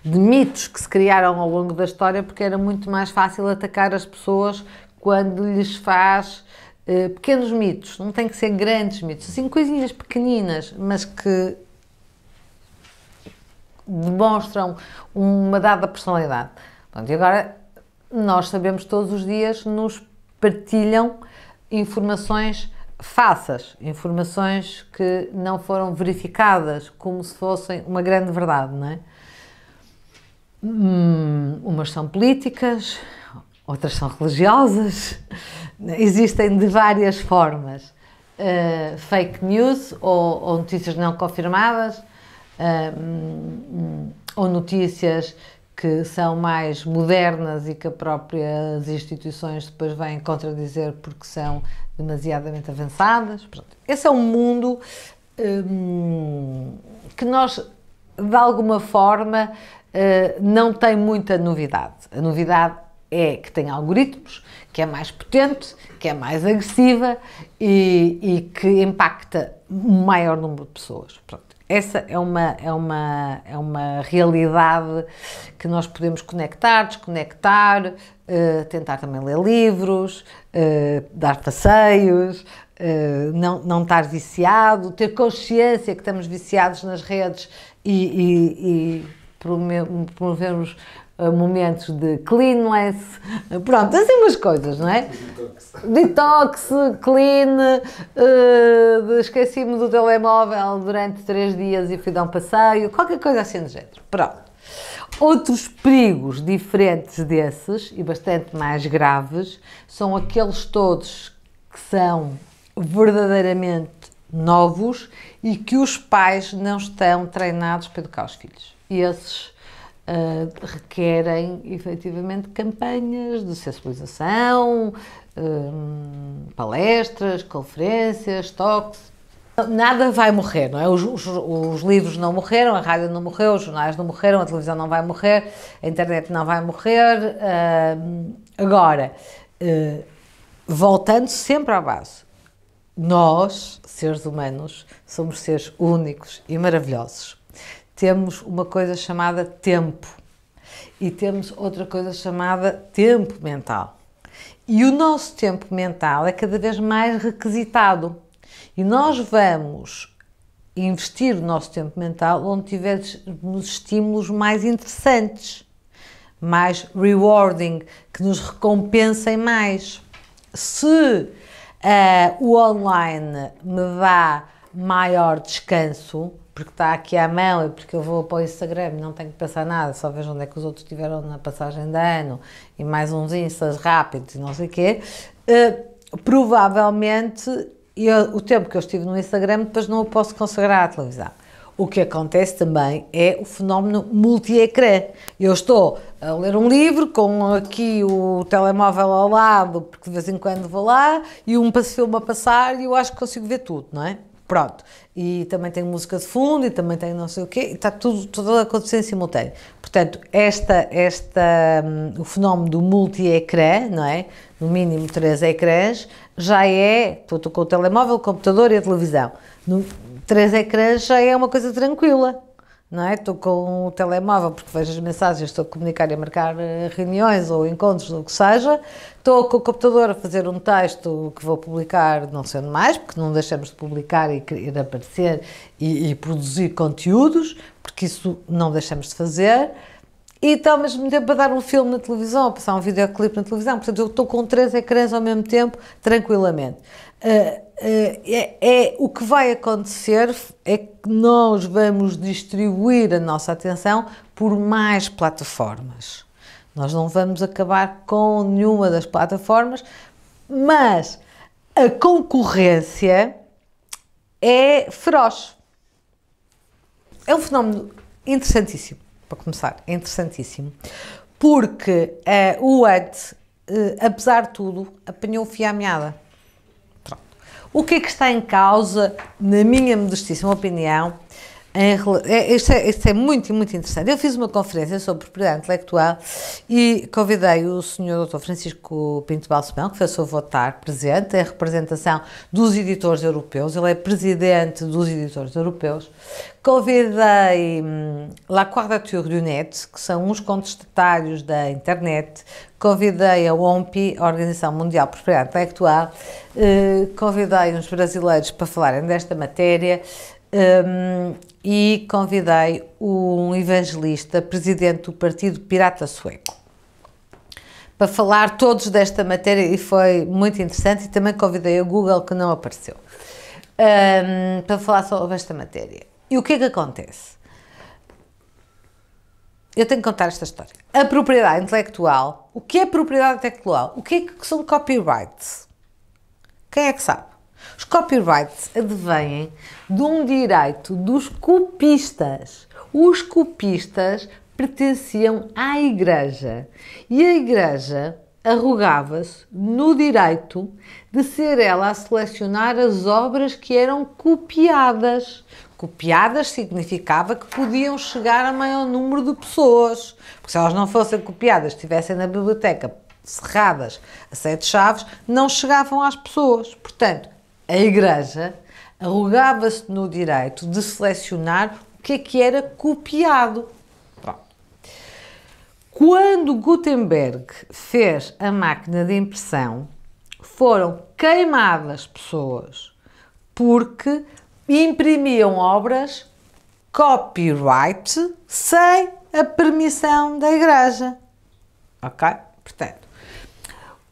S1: de mitos que se criaram ao longo da história, porque era muito mais fácil atacar as pessoas quando lhes faz eh, pequenos mitos, não tem que ser grandes mitos, assim, coisinhas pequeninas, mas que demonstram uma dada personalidade. Pronto, e agora nós sabemos todos os dias nos partilham informações falsas, informações que não foram verificadas como se fossem uma grande verdade, não é? Hum, umas são políticas, outras são religiosas, né? existem de várias formas. Uh, fake news ou, ou, notícias não confirmadas uh, ou notícias que são mais modernas e que as próprias instituições depois vêm contradizer porque são demasiadamente avançadas. Pronto. Esse é um mundo um, que nós, de alguma forma, uh, não tem muita novidade. A novidade é que tem algoritmos, que é mais potente, que é mais agressiva e, e que impacta um maior número de pessoas. Pronto. Essa é uma, é, uma, é uma realidade que nós podemos conectar, desconectar, uh, tentar também ler livros, uh, dar passeios, uh, não, não estar viciado, ter consciência que estamos viciados nas redes e, e, e promovermos eh, momentos de cleanness, eh, pronto, assim umas coisas, não é? Detox, Detox clean, uh, esqueci-me do telemóvel durante três dias e fui dar um passeio, qualquer coisa assim do género, pronto. Outros perigos diferentes desses e bastante mais graves são aqueles todos que são verdadeiramente novos e que os pais não estão treinados para educar os filhos. E esses Uh, requerem efetivamente campanhas de sensibilização, uh, ah, palestras, conferências, toques. Nada vai morrer, não é? Os, os, os, livros não morreram, a rádio não morreu, os jornais não morreram, a televisão não vai morrer, a internet não vai morrer. Uh, agora, voltando sempre à base, nós, seres humanos, somos seres únicos e maravilhosos temos uma coisa chamada tempo e temos outra coisa chamada tempo mental. E o nosso tempo mental é cada vez mais requisitado. E nós vamos investir o nosso tempo mental onde tivermos estímulos mais interessantes, mais rewarding, que nos recompensem mais. Se uh, o online me dá maior descanso, porque está aqui à mão e porque eu vou para o Instagram, não tenho que pensar nada, só vejo onde é que os outros estiveram na passagem de ano e mais uns instas rápidos e não sei o quê, uh, provavelmente eu, o tempo que eu estive no Instagram depois não o posso consagrar à televisão. O que acontece também é o fenómeno multi-ecrã. Eu estou a ler um livro com aqui o telemóvel ao lado, porque de vez em quando vou lá, e um filme a passar e eu acho que consigo ver tudo, não é? Pronto. E também tem música de fundo e também tem não sei o quê, está tudo, tudo a acontecer em simultâneo. Portanto, esta, esta, um, o fenómeno do multi-ecrã, não é? No mínimo três ecrãs, já é, estou com o telemóvel, o computador e a televisão. No, três ecrãs já é uma coisa tranquila, não é? Estou com o telemóvel porque vejo as mensagens, estou a comunicar e a marcar eh, reuniões ou encontros, ou o que seja. Estou com o computador a fazer um texto que vou publicar, não sendo mais, porque não deixamos de publicar e querer aparecer e, e produzir conteúdos, porque isso não deixamos de fazer. E está ao mesmo tempo a dar um filme na televisão, a passar um videoclipe na televisão. Portanto, eu estou com três ecrãs ao mesmo tempo, tranquilamente. Eh, eh, é, é, o que vai acontecer é que nós vamos distribuir a nossa atenção por mais plataformas. Nós não vamos acabar com nenhuma das plataformas, mas a concorrência é feroz. É um fenómeno interessantíssimo, para começar, é interessantíssimo, porque uh, o Ed, uh, apesar de tudo, apanhou o fio à meada. O que é que está em causa, na minha modestíssima opinião, é, este é, isto, é, isto é muito, muito interessante. Eu fiz uma conferência sobre propriedade intelectual e convidei o senhor Dr. Francisco Pinto Balsemão, que fez o votar presente, em representação dos editores europeus. Ele é presidente dos editores europeus. Convidei hum, La Quadrature du Net, que são os contestatários da internet. Convidei a OMPI, a Organização Mundial de Propriedade Intelectual. Eh, convidei uns brasileiros para falarem desta matéria um, e convidei um evangelista, presidente do Partido Pirata Sueco, para falar todos desta matéria e foi muito interessante. E também convidei o Google, que não apareceu, um, para falar sobre esta matéria. E o que é que acontece? Eu tenho que contar esta história. A propriedade intelectual. O que é propriedade intelectual? O que, é que são copyrights? Quem é que sabe? Os copyrights advêm de um direito dos copistas. Os copistas pertenciam à Igreja e a Igreja arrogava-se no direito de ser ela a selecionar as obras que eram copiadas. Copiadas significava que podiam chegar a maior número de pessoas, porque se elas não fossem copiadas, estivessem na biblioteca cerradas a sete chaves, não chegavam às pessoas. Portanto, a Igreja arrogava-se no direito de selecionar o que é que era copiado. Quando Gutenberg fez a máquina de impressão, foram queimadas pessoas porque imprimiam obras copyright sem a permissão da igreja. Ok? Portanto,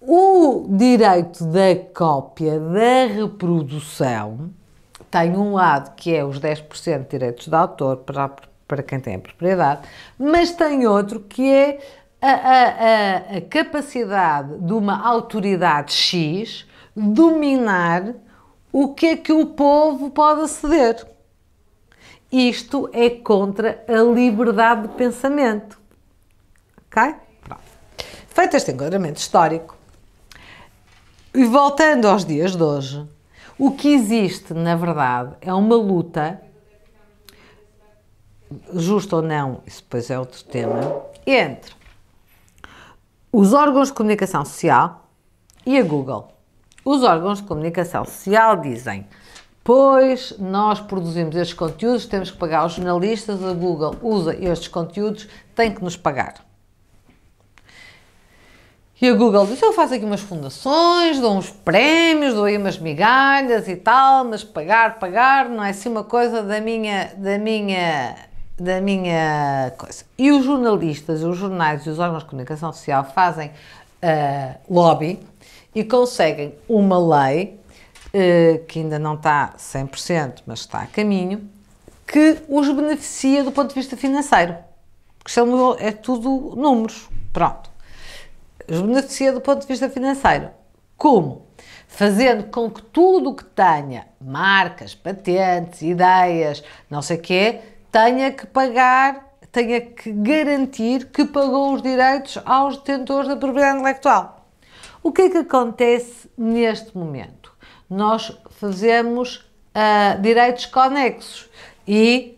S1: o direito da cópia, da reprodução, tem um lado que é os 10% de direitos de autor para, para quem tem a propriedade, mas tem outro que é a, a, a capacidade de uma autoridade X dominar o que é que o povo pode aceder. Isto é contra a liberdade de pensamento. Ok? Pronto. Feito este enquadramento histórico, e voltando aos dias de hoje, o que existe, na verdade, é uma luta, justa ou não, isso depois é outro tema, entre os órgãos de comunicação social e a Google. Os órgãos de comunicação social dizem Pois nós produzimos estes conteúdos, temos que pagar os jornalistas, a Google usa estes conteúdos, tem que nos pagar. E a Google disse: Eu faço aqui umas fundações, dou uns prémios, dou aí umas migalhas e tal, mas pagar, pagar não é assim uma coisa da minha, da minha, da minha coisa. E os jornalistas, os jornais e os órgãos de comunicação social fazem uh, lobby e conseguem uma lei uh, que ainda não está 100%, mas está a caminho, que os beneficia do ponto de vista financeiro. Porque é, é tudo números. Pronto os beneficia do ponto de vista financeiro. Como? Fazendo com que tudo o que tenha, marcas, patentes, ideias, não sei o quê, tenha que pagar, tenha que garantir que pagou os direitos aos detentores da propriedade intelectual. O que é que acontece neste momento? Nós fazemos uh, direitos conexos e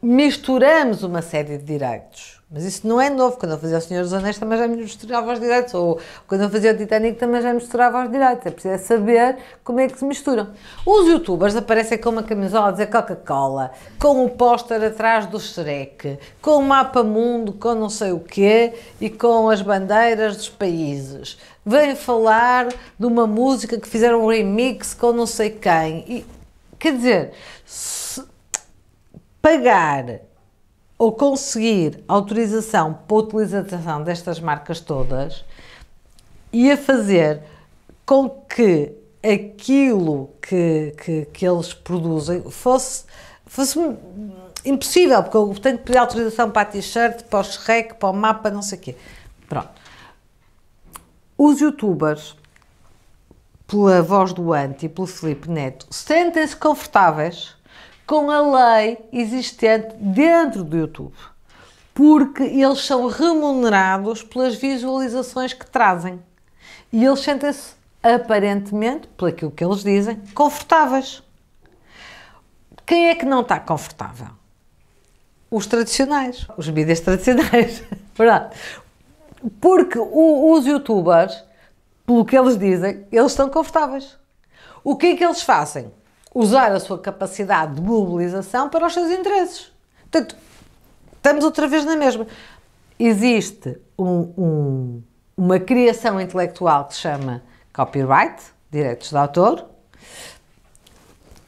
S1: misturamos uma série de direitos mas isso não é novo. Quando eu fazia O Senhor dos Anéis também já me misturava os direitos. Ou quando eu fazia o Titanic também já misturava os direitos. É preciso é saber como é que se misturam. Os youtubers aparecem com uma camisola a dizer Coca-Cola, com um póster atrás do Shrek, com um mapa mundo, com não sei o quê e com as bandeiras dos países. Vêm falar de uma música que fizeram um remix com não sei quem. E, quer dizer, pagar ou conseguir autorização para a utilização destas marcas todas, e a fazer com que aquilo que, que, que eles produzem fosse, fosse impossível, porque eu tenho que pedir autorização para a t-shirt, para o Shrek, para o mapa, não sei o quê. Pronto. Os youtubers, pela voz do Ant e pelo Felipe Neto, sentem-se confortáveis com a lei existente dentro do YouTube, porque eles são remunerados pelas visualizações que trazem e eles sentem-se, aparentemente, por aquilo que eles dizem, confortáveis. Quem é que não está confortável? Os tradicionais, os mídias tradicionais. <laughs> Porque o, os youtubers, pelo que eles dizem, eles estão confortáveis. O que é que eles fazem? usar a sua capacidade de mobilização para os seus interesses. Portanto, estamos outra vez na mesma. Existe um, um, uma criação intelectual que se chama copyright, direitos de autor,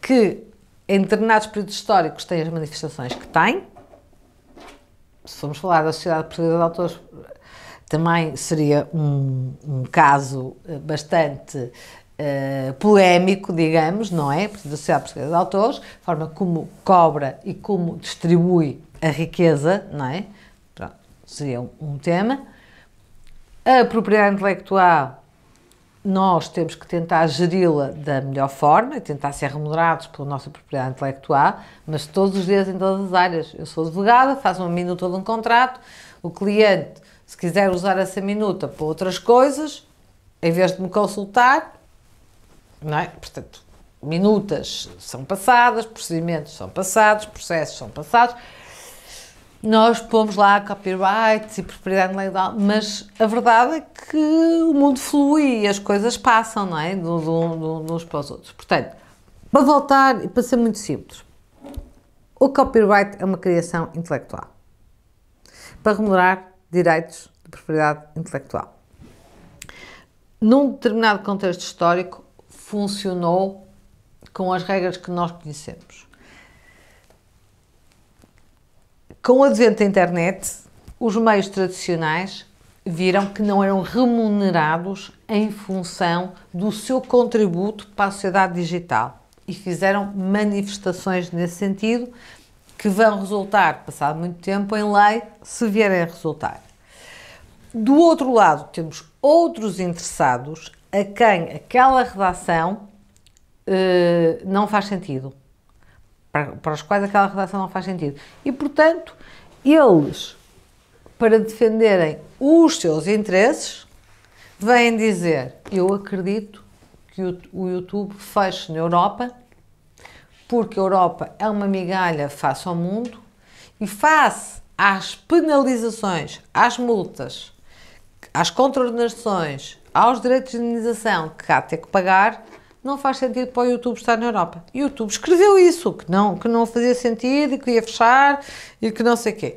S1: que em determinados períodos históricos tem as manifestações que tem. Se formos falar da Sociedade Portuguesa de Autores, também seria um, um caso eh, bastante Uh, polémico, digamos, não é? Da Sociedade Portuguesa de Autores, a forma como cobra e como distribui a riqueza, não é? Pronto, seria um, um, tema. A propriedade intelectual, nós temos que tentar geri-la da melhor forma e tentar ser remunerados pela nossa propriedade intelectual, mas todos os dias em todas as áreas. Eu sou advogada, faço uma minuta de um contrato, o cliente, se quiser usar essa minuta para outras coisas, em vez de me consultar, não é? Portanto, minutas são passadas, procedimentos são passados, processos são passados. Nós pomos lá copyrights e propriedade legal, mas a verdade é que o mundo flui e as coisas passam, não é? De, uns para os outros. Portanto, para voltar e para ser muito simples, o copyright é uma criação intelectual para remunerar direitos de propriedade intelectual. Num determinado contexto histórico, funcionou com as regras que nós conhecemos. Com o advento da internet, os meios tradicionais viram que não eram remunerados em função do seu contributo para a sociedade digital e fizeram manifestações nesse sentido que vão resultar, passado muito tempo, em lei, se vierem a resultar. Do outro lado, temos outros interessados a quem aquela redação uh, não faz sentido. Para, para os quais aquela redação não faz sentido. E, portanto, eles, para defenderem os seus interesses, vêm dizer: Eu acredito que o, o YouTube feche na Europa, porque a Europa é uma migalha face ao mundo e face às penalizações, às multas, às contraordenações, aos direitos de indenização que cá tem que pagar, não faz sentido para o YouTube estar na Europa. E o YouTube escreveu isso, que não, que não fazia sentido e que ia fechar e que não sei o quê.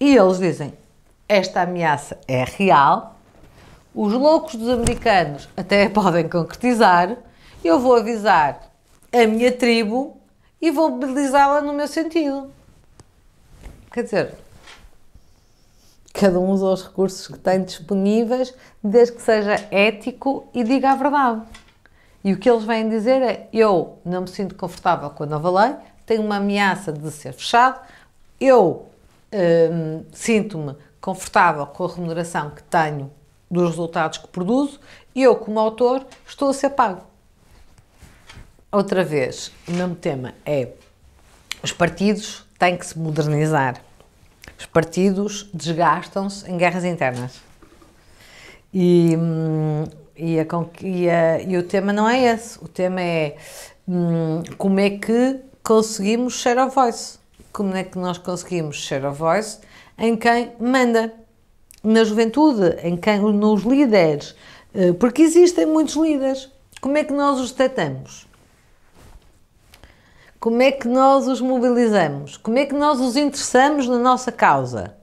S1: E eles dizem, esta ameaça é real, os loucos dos americanos até <laughs> podem concretizar, eu vou avisar a minha tribo e vou mobilizá-la no meu sentido. Quer dizer, Cada um usa os recursos que tem disponíveis, desde que seja ético e diga a verdade. E o que eles vêm dizer é: eu não me sinto confortável com a nova lei, tenho uma ameaça de ser fechado, eu hum, sinto-me confortável com a remuneração que tenho dos resultados que produzo e eu, como autor, estou a ser pago. Outra vez, o mesmo tema é os partidos têm que se modernizar. Os partidos desgastam-se em guerras internas. E, hum, e, a, e, a, e, o tema não é esse. O tema é hum, como é que conseguimos share of voice. Como é que nós conseguimos share of voice em quem manda, na juventude, em quem, nos líderes, eh, porque existem muitos líderes. Como é que nós os tratamos? Como é que nós os mobilizamos? Como é que nós os interessamos na nossa causa?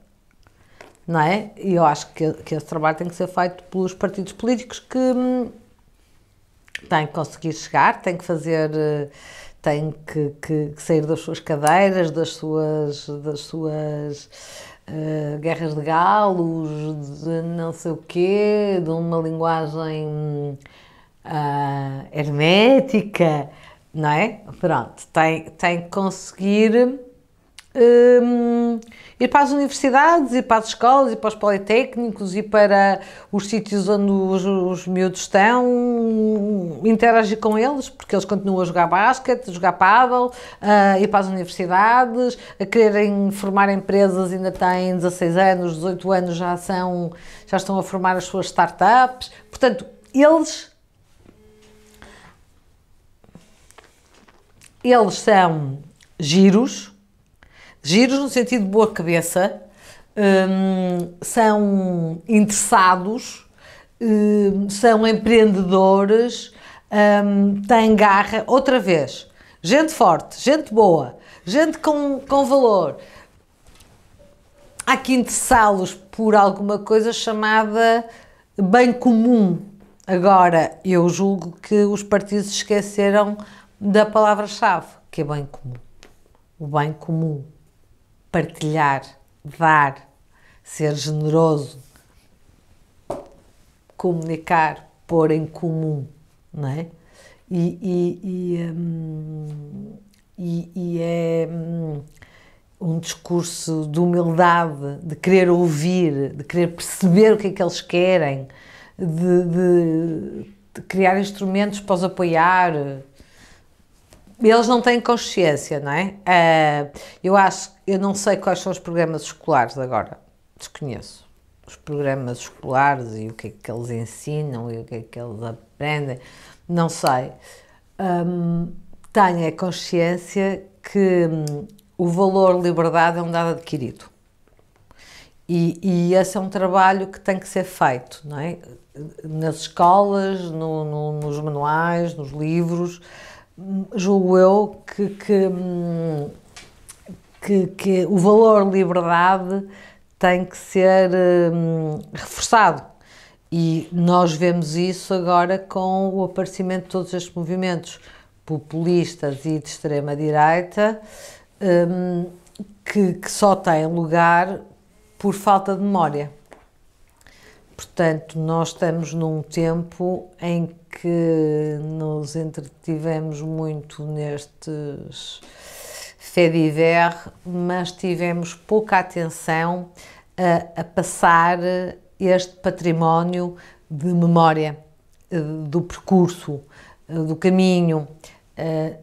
S1: Não é? E eu acho que, que esse trabalho tem que ser feito pelos partidos políticos que hum, têm que conseguir chegar, têm que fazer. Eh, têm que, que, que, sair das suas cadeiras, das suas, das suas uh, guerras de galos, de não sei o quê, de uma linguagem uh, hermética não é? Pronto, tem, tem que conseguir um, ir para as universidades, ir para as escolas, ir para os politécnicos, ir para os sítios onde os, os miúdos estão, interagir com eles, porque eles continuam a jogar basquete, jogar paddle, uh, ir para as universidades, a quererem formar empresas, ainda têm 16 anos, 18 anos, já, são, já estão a formar as suas startups. Portanto, eles eles são giros, giros no sentido de boa cabeça, um, são interessados, um, são empreendedores, um, têm garra. Outra vez, gente forte, gente boa, gente com, com valor. Há que interessá-los por alguma coisa chamada bem comum. Agora, eu julgo que os partidos esqueceram da palavra-chave, que é bem comum. O bem comum, partilhar, dar, ser generoso, comunicar, pôr em comum, não é? E, e, e, hum, e, e é hum, um discurso de humildade, de querer ouvir, de querer perceber o que é que eles querem, de, de, de criar instrumentos para os apoiar, eles não têm consciência, não é? Uh, eu acho, eu não sei quais são os programas escolares agora, desconheço os programas escolares e o que é que eles ensinam e o que é que eles aprendem, não sei. Um, tenho a consciência que um, o valor liberdade é um dado adquirido. E, e, esse é um trabalho que tem que ser feito, não é? Nas escolas, no, no, nos manuais, nos livros julgo eu que, que, hum, que, que o valor liberdade tem que ser hum, reforçado. E nós vemos isso agora com o aparecimento de todos estes movimentos populistas e de extrema-direita, hum, que, que, só têm lugar por falta de memória. Portanto, nós estamos num tempo em que nos entretivemos muito nestes Fediver, mas tivemos pouca atenção a, a passar este património de memória eh, do percurso, eh, do caminho. Eh,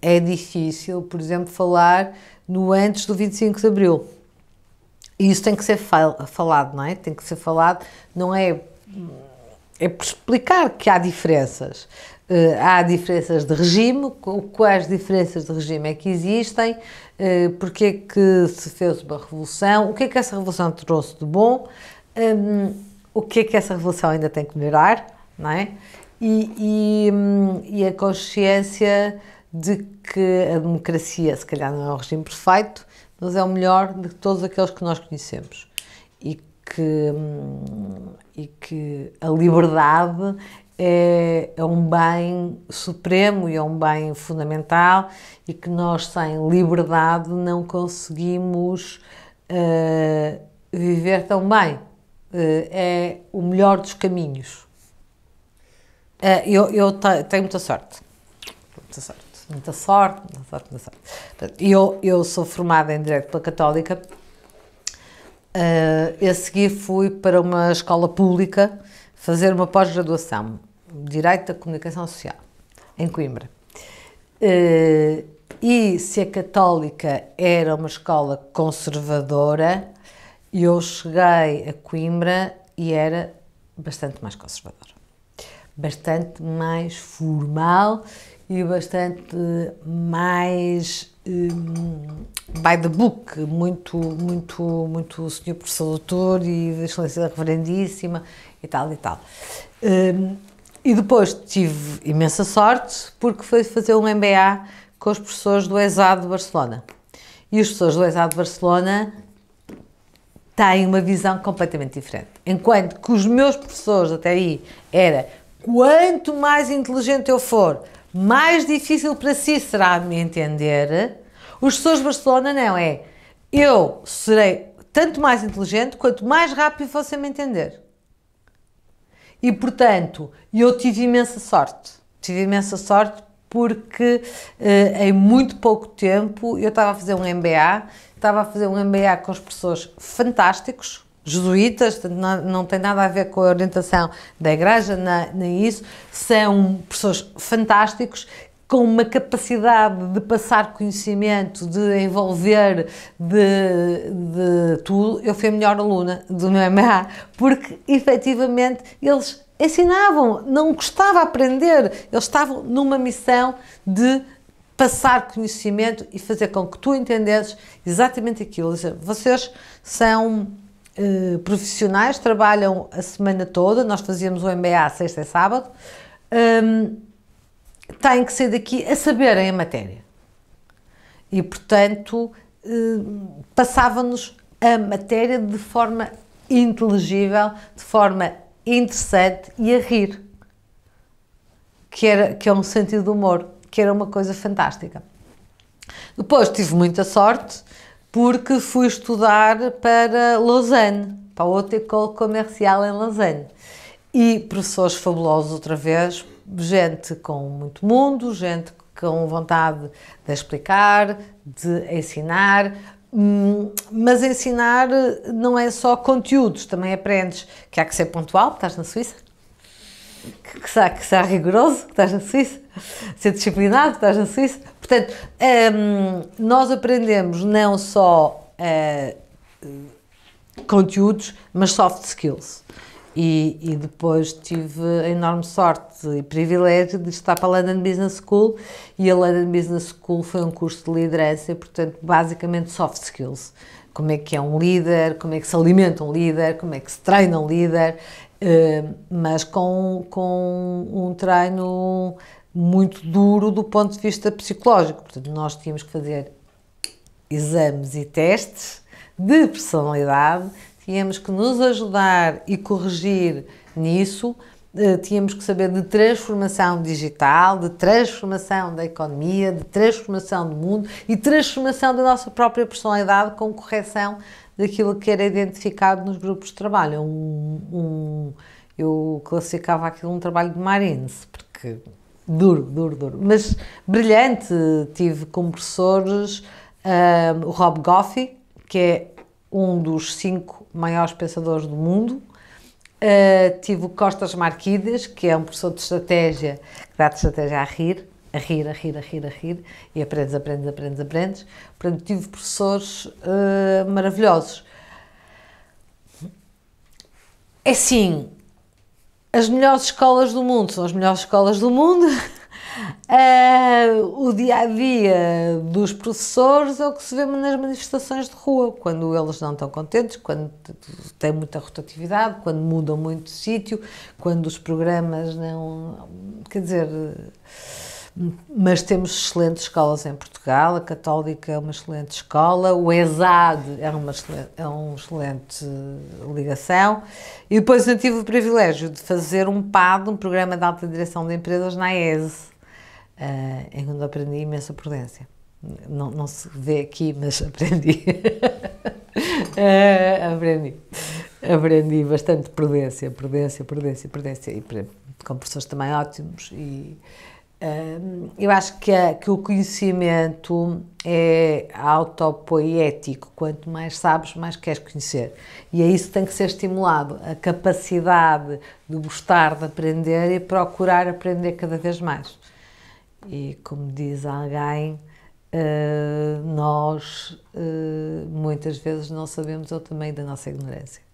S1: é difícil, por exemplo, falar no antes do 25 de Abril. Isso tem que ser falado, não é? Tem que ser falado, não é é por explicar que há diferenças. Uh, há diferenças de regime, quais diferenças de regime é que existem, uh, porque é que se fez uma revolução, o que é que essa revolução trouxe de bom, um, ehm, o que é que essa revolução ainda tem que melhorar, não é? E, e, e a consciência de que a democracia, se calhar, não é o regime perfeito, mas é o melhor de todos aqueles que nós conhecemos. E que, hum, e que a liberdade é, é, um bem supremo e é um bem fundamental e que nós sem liberdade não conseguimos uh, viver tão bem. Uh, é o melhor dos caminhos. Uh, eu, eu tenho muita sorte. Muita sorte, muita sorte, muita sorte, muita sorte. Eu, eu sou formada em Direito pela Católica Uh, a seguir fui para uma escola pública fazer uma pós-graduação, Direito da Comunicação Social, em Coimbra. Uh, e se a Católica era uma escola conservadora, eu cheguei a Coimbra e era bastante mais conservadora, bastante mais formal e bastante mais Hum, by the book, muito, muito, muito senhor professor doutor e excelência reverendíssima e tal e tal. Um, e depois tive imensa sorte porque fui fazer um MBA com os professores do ESAD de Barcelona. E os professores do ESAD de Barcelona têm uma visão completamente diferente. Enquanto que os meus professores até aí era quanto mais inteligente eu for, mais difícil para si será me entender. Os professores de Barcelona não é. Eu serei tanto mais inteligente quanto mais rápido você me entender. E portanto, eu tive imensa sorte. Tive imensa sorte porque eh, em muito pouco tempo eu estava a fazer um MBA, estava a fazer um MBA com os professores fantásticos, jesuítas, não, não tem nada a ver com a orientação da Igreja, nem isso, são pessoas fantásticos com uma capacidade de passar conhecimento, de envolver, de, de tudo, eu fui a melhor aluna do meu MA, porque efetivamente eles ensinavam, não de aprender, eles estavam numa missão de passar conhecimento e fazer com que tu entendesses exatamente aquilo. Ou seja, vocês são eh, profissionais, trabalham a semana toda, nós fazíamos o MBA sexta e sábado, um, ehm, têm que ser daqui a saberem a matéria. E, portanto, eh, passava-nos a matéria de forma inteligível, de forma interessante e a rir, que, era, que é um sentido de humor, que era uma coisa fantástica. Depois tive muita sorte porque fui estudar para Lausanne, para outra École Comercial em Lausanne. E professores fabulosos outra vez, gente com muito mundo, gente com vontade de explicar, de ensinar, hum, mas ensinar não é só conteúdos, também aprendes que há que ser pontual, que estás na Suíça, que, que, que, que, rigoroso, que estás na Suíça, <laughs> ser disciplinado, estás na Suíça. Portanto, um, nós aprendemos não só uh, conteúdos, mas soft skills. E, e, depois tive a enorme sorte e privilégio de estar para a London Business School e a London Business School foi um curso de liderança e, portanto, basicamente soft skills. Como é que é um líder, como é que se alimenta um líder, como é que se treina um líder, eh, mas com, com um treino muito duro do ponto de vista psicológico. Portanto, nós tínhamos que fazer exames e testes de personalidade, tínhamos que nos ajudar e corrigir nisso, eh, tínhamos que saber de transformação digital, de transformação da economia, de transformação do mundo e transformação da nossa própria personalidade com correção daquilo que era identificado nos grupos de trabalho. É um, um, eu classificava aquilo um trabalho de marines, porque Duro, duro, duro. Mas brilhante. Tive com professores um, o Rob Goffey, que é um dos cinco maiores pensadores do mundo. Uh, tive o Costas Marquides, que é um professor de estratégia, que dá de estratégia a rir, a rir, a rir, a rir, a rir, e aprendes, aprendes, aprendes, aprendes. Portanto, tive professores uh, maravilhosos. É assim, as melhores escolas do mundo são as melhores escolas do mundo. Uh, <laughs> o dia a dia dos professores é o que se vê nas manifestações de rua, quando eles não estão contentes, quando tem muita rotatividade, quando mudam muito de sítio, quando os programas não. Quer dizer mas temos excelentes escolas em Portugal, a Católica é uma excelente escola, o ESAD é uma excelente, é excelente ligação, e depois eu tive o privilégio de fazer um PAD, um Programa de Alta Direção de Empresas, na ESE, eh, em onde aprendi imensa prudência. Não, não se vê aqui, mas aprendi. <laughs> Eh, aprendi. Aprendi bastante prudência, prudência, prudência, prudência, e com professores também ótimos, e eu acho que, que o conhecimento é autopoético. Quanto mais sabes, mais queres conhecer. E é isso que tem que ser estimulado. A capacidade de gostar de aprender e procurar aprender cada vez mais. E como diz alguém, ah, nós ah, muitas vezes não sabemos o tamanho da nossa ignorância.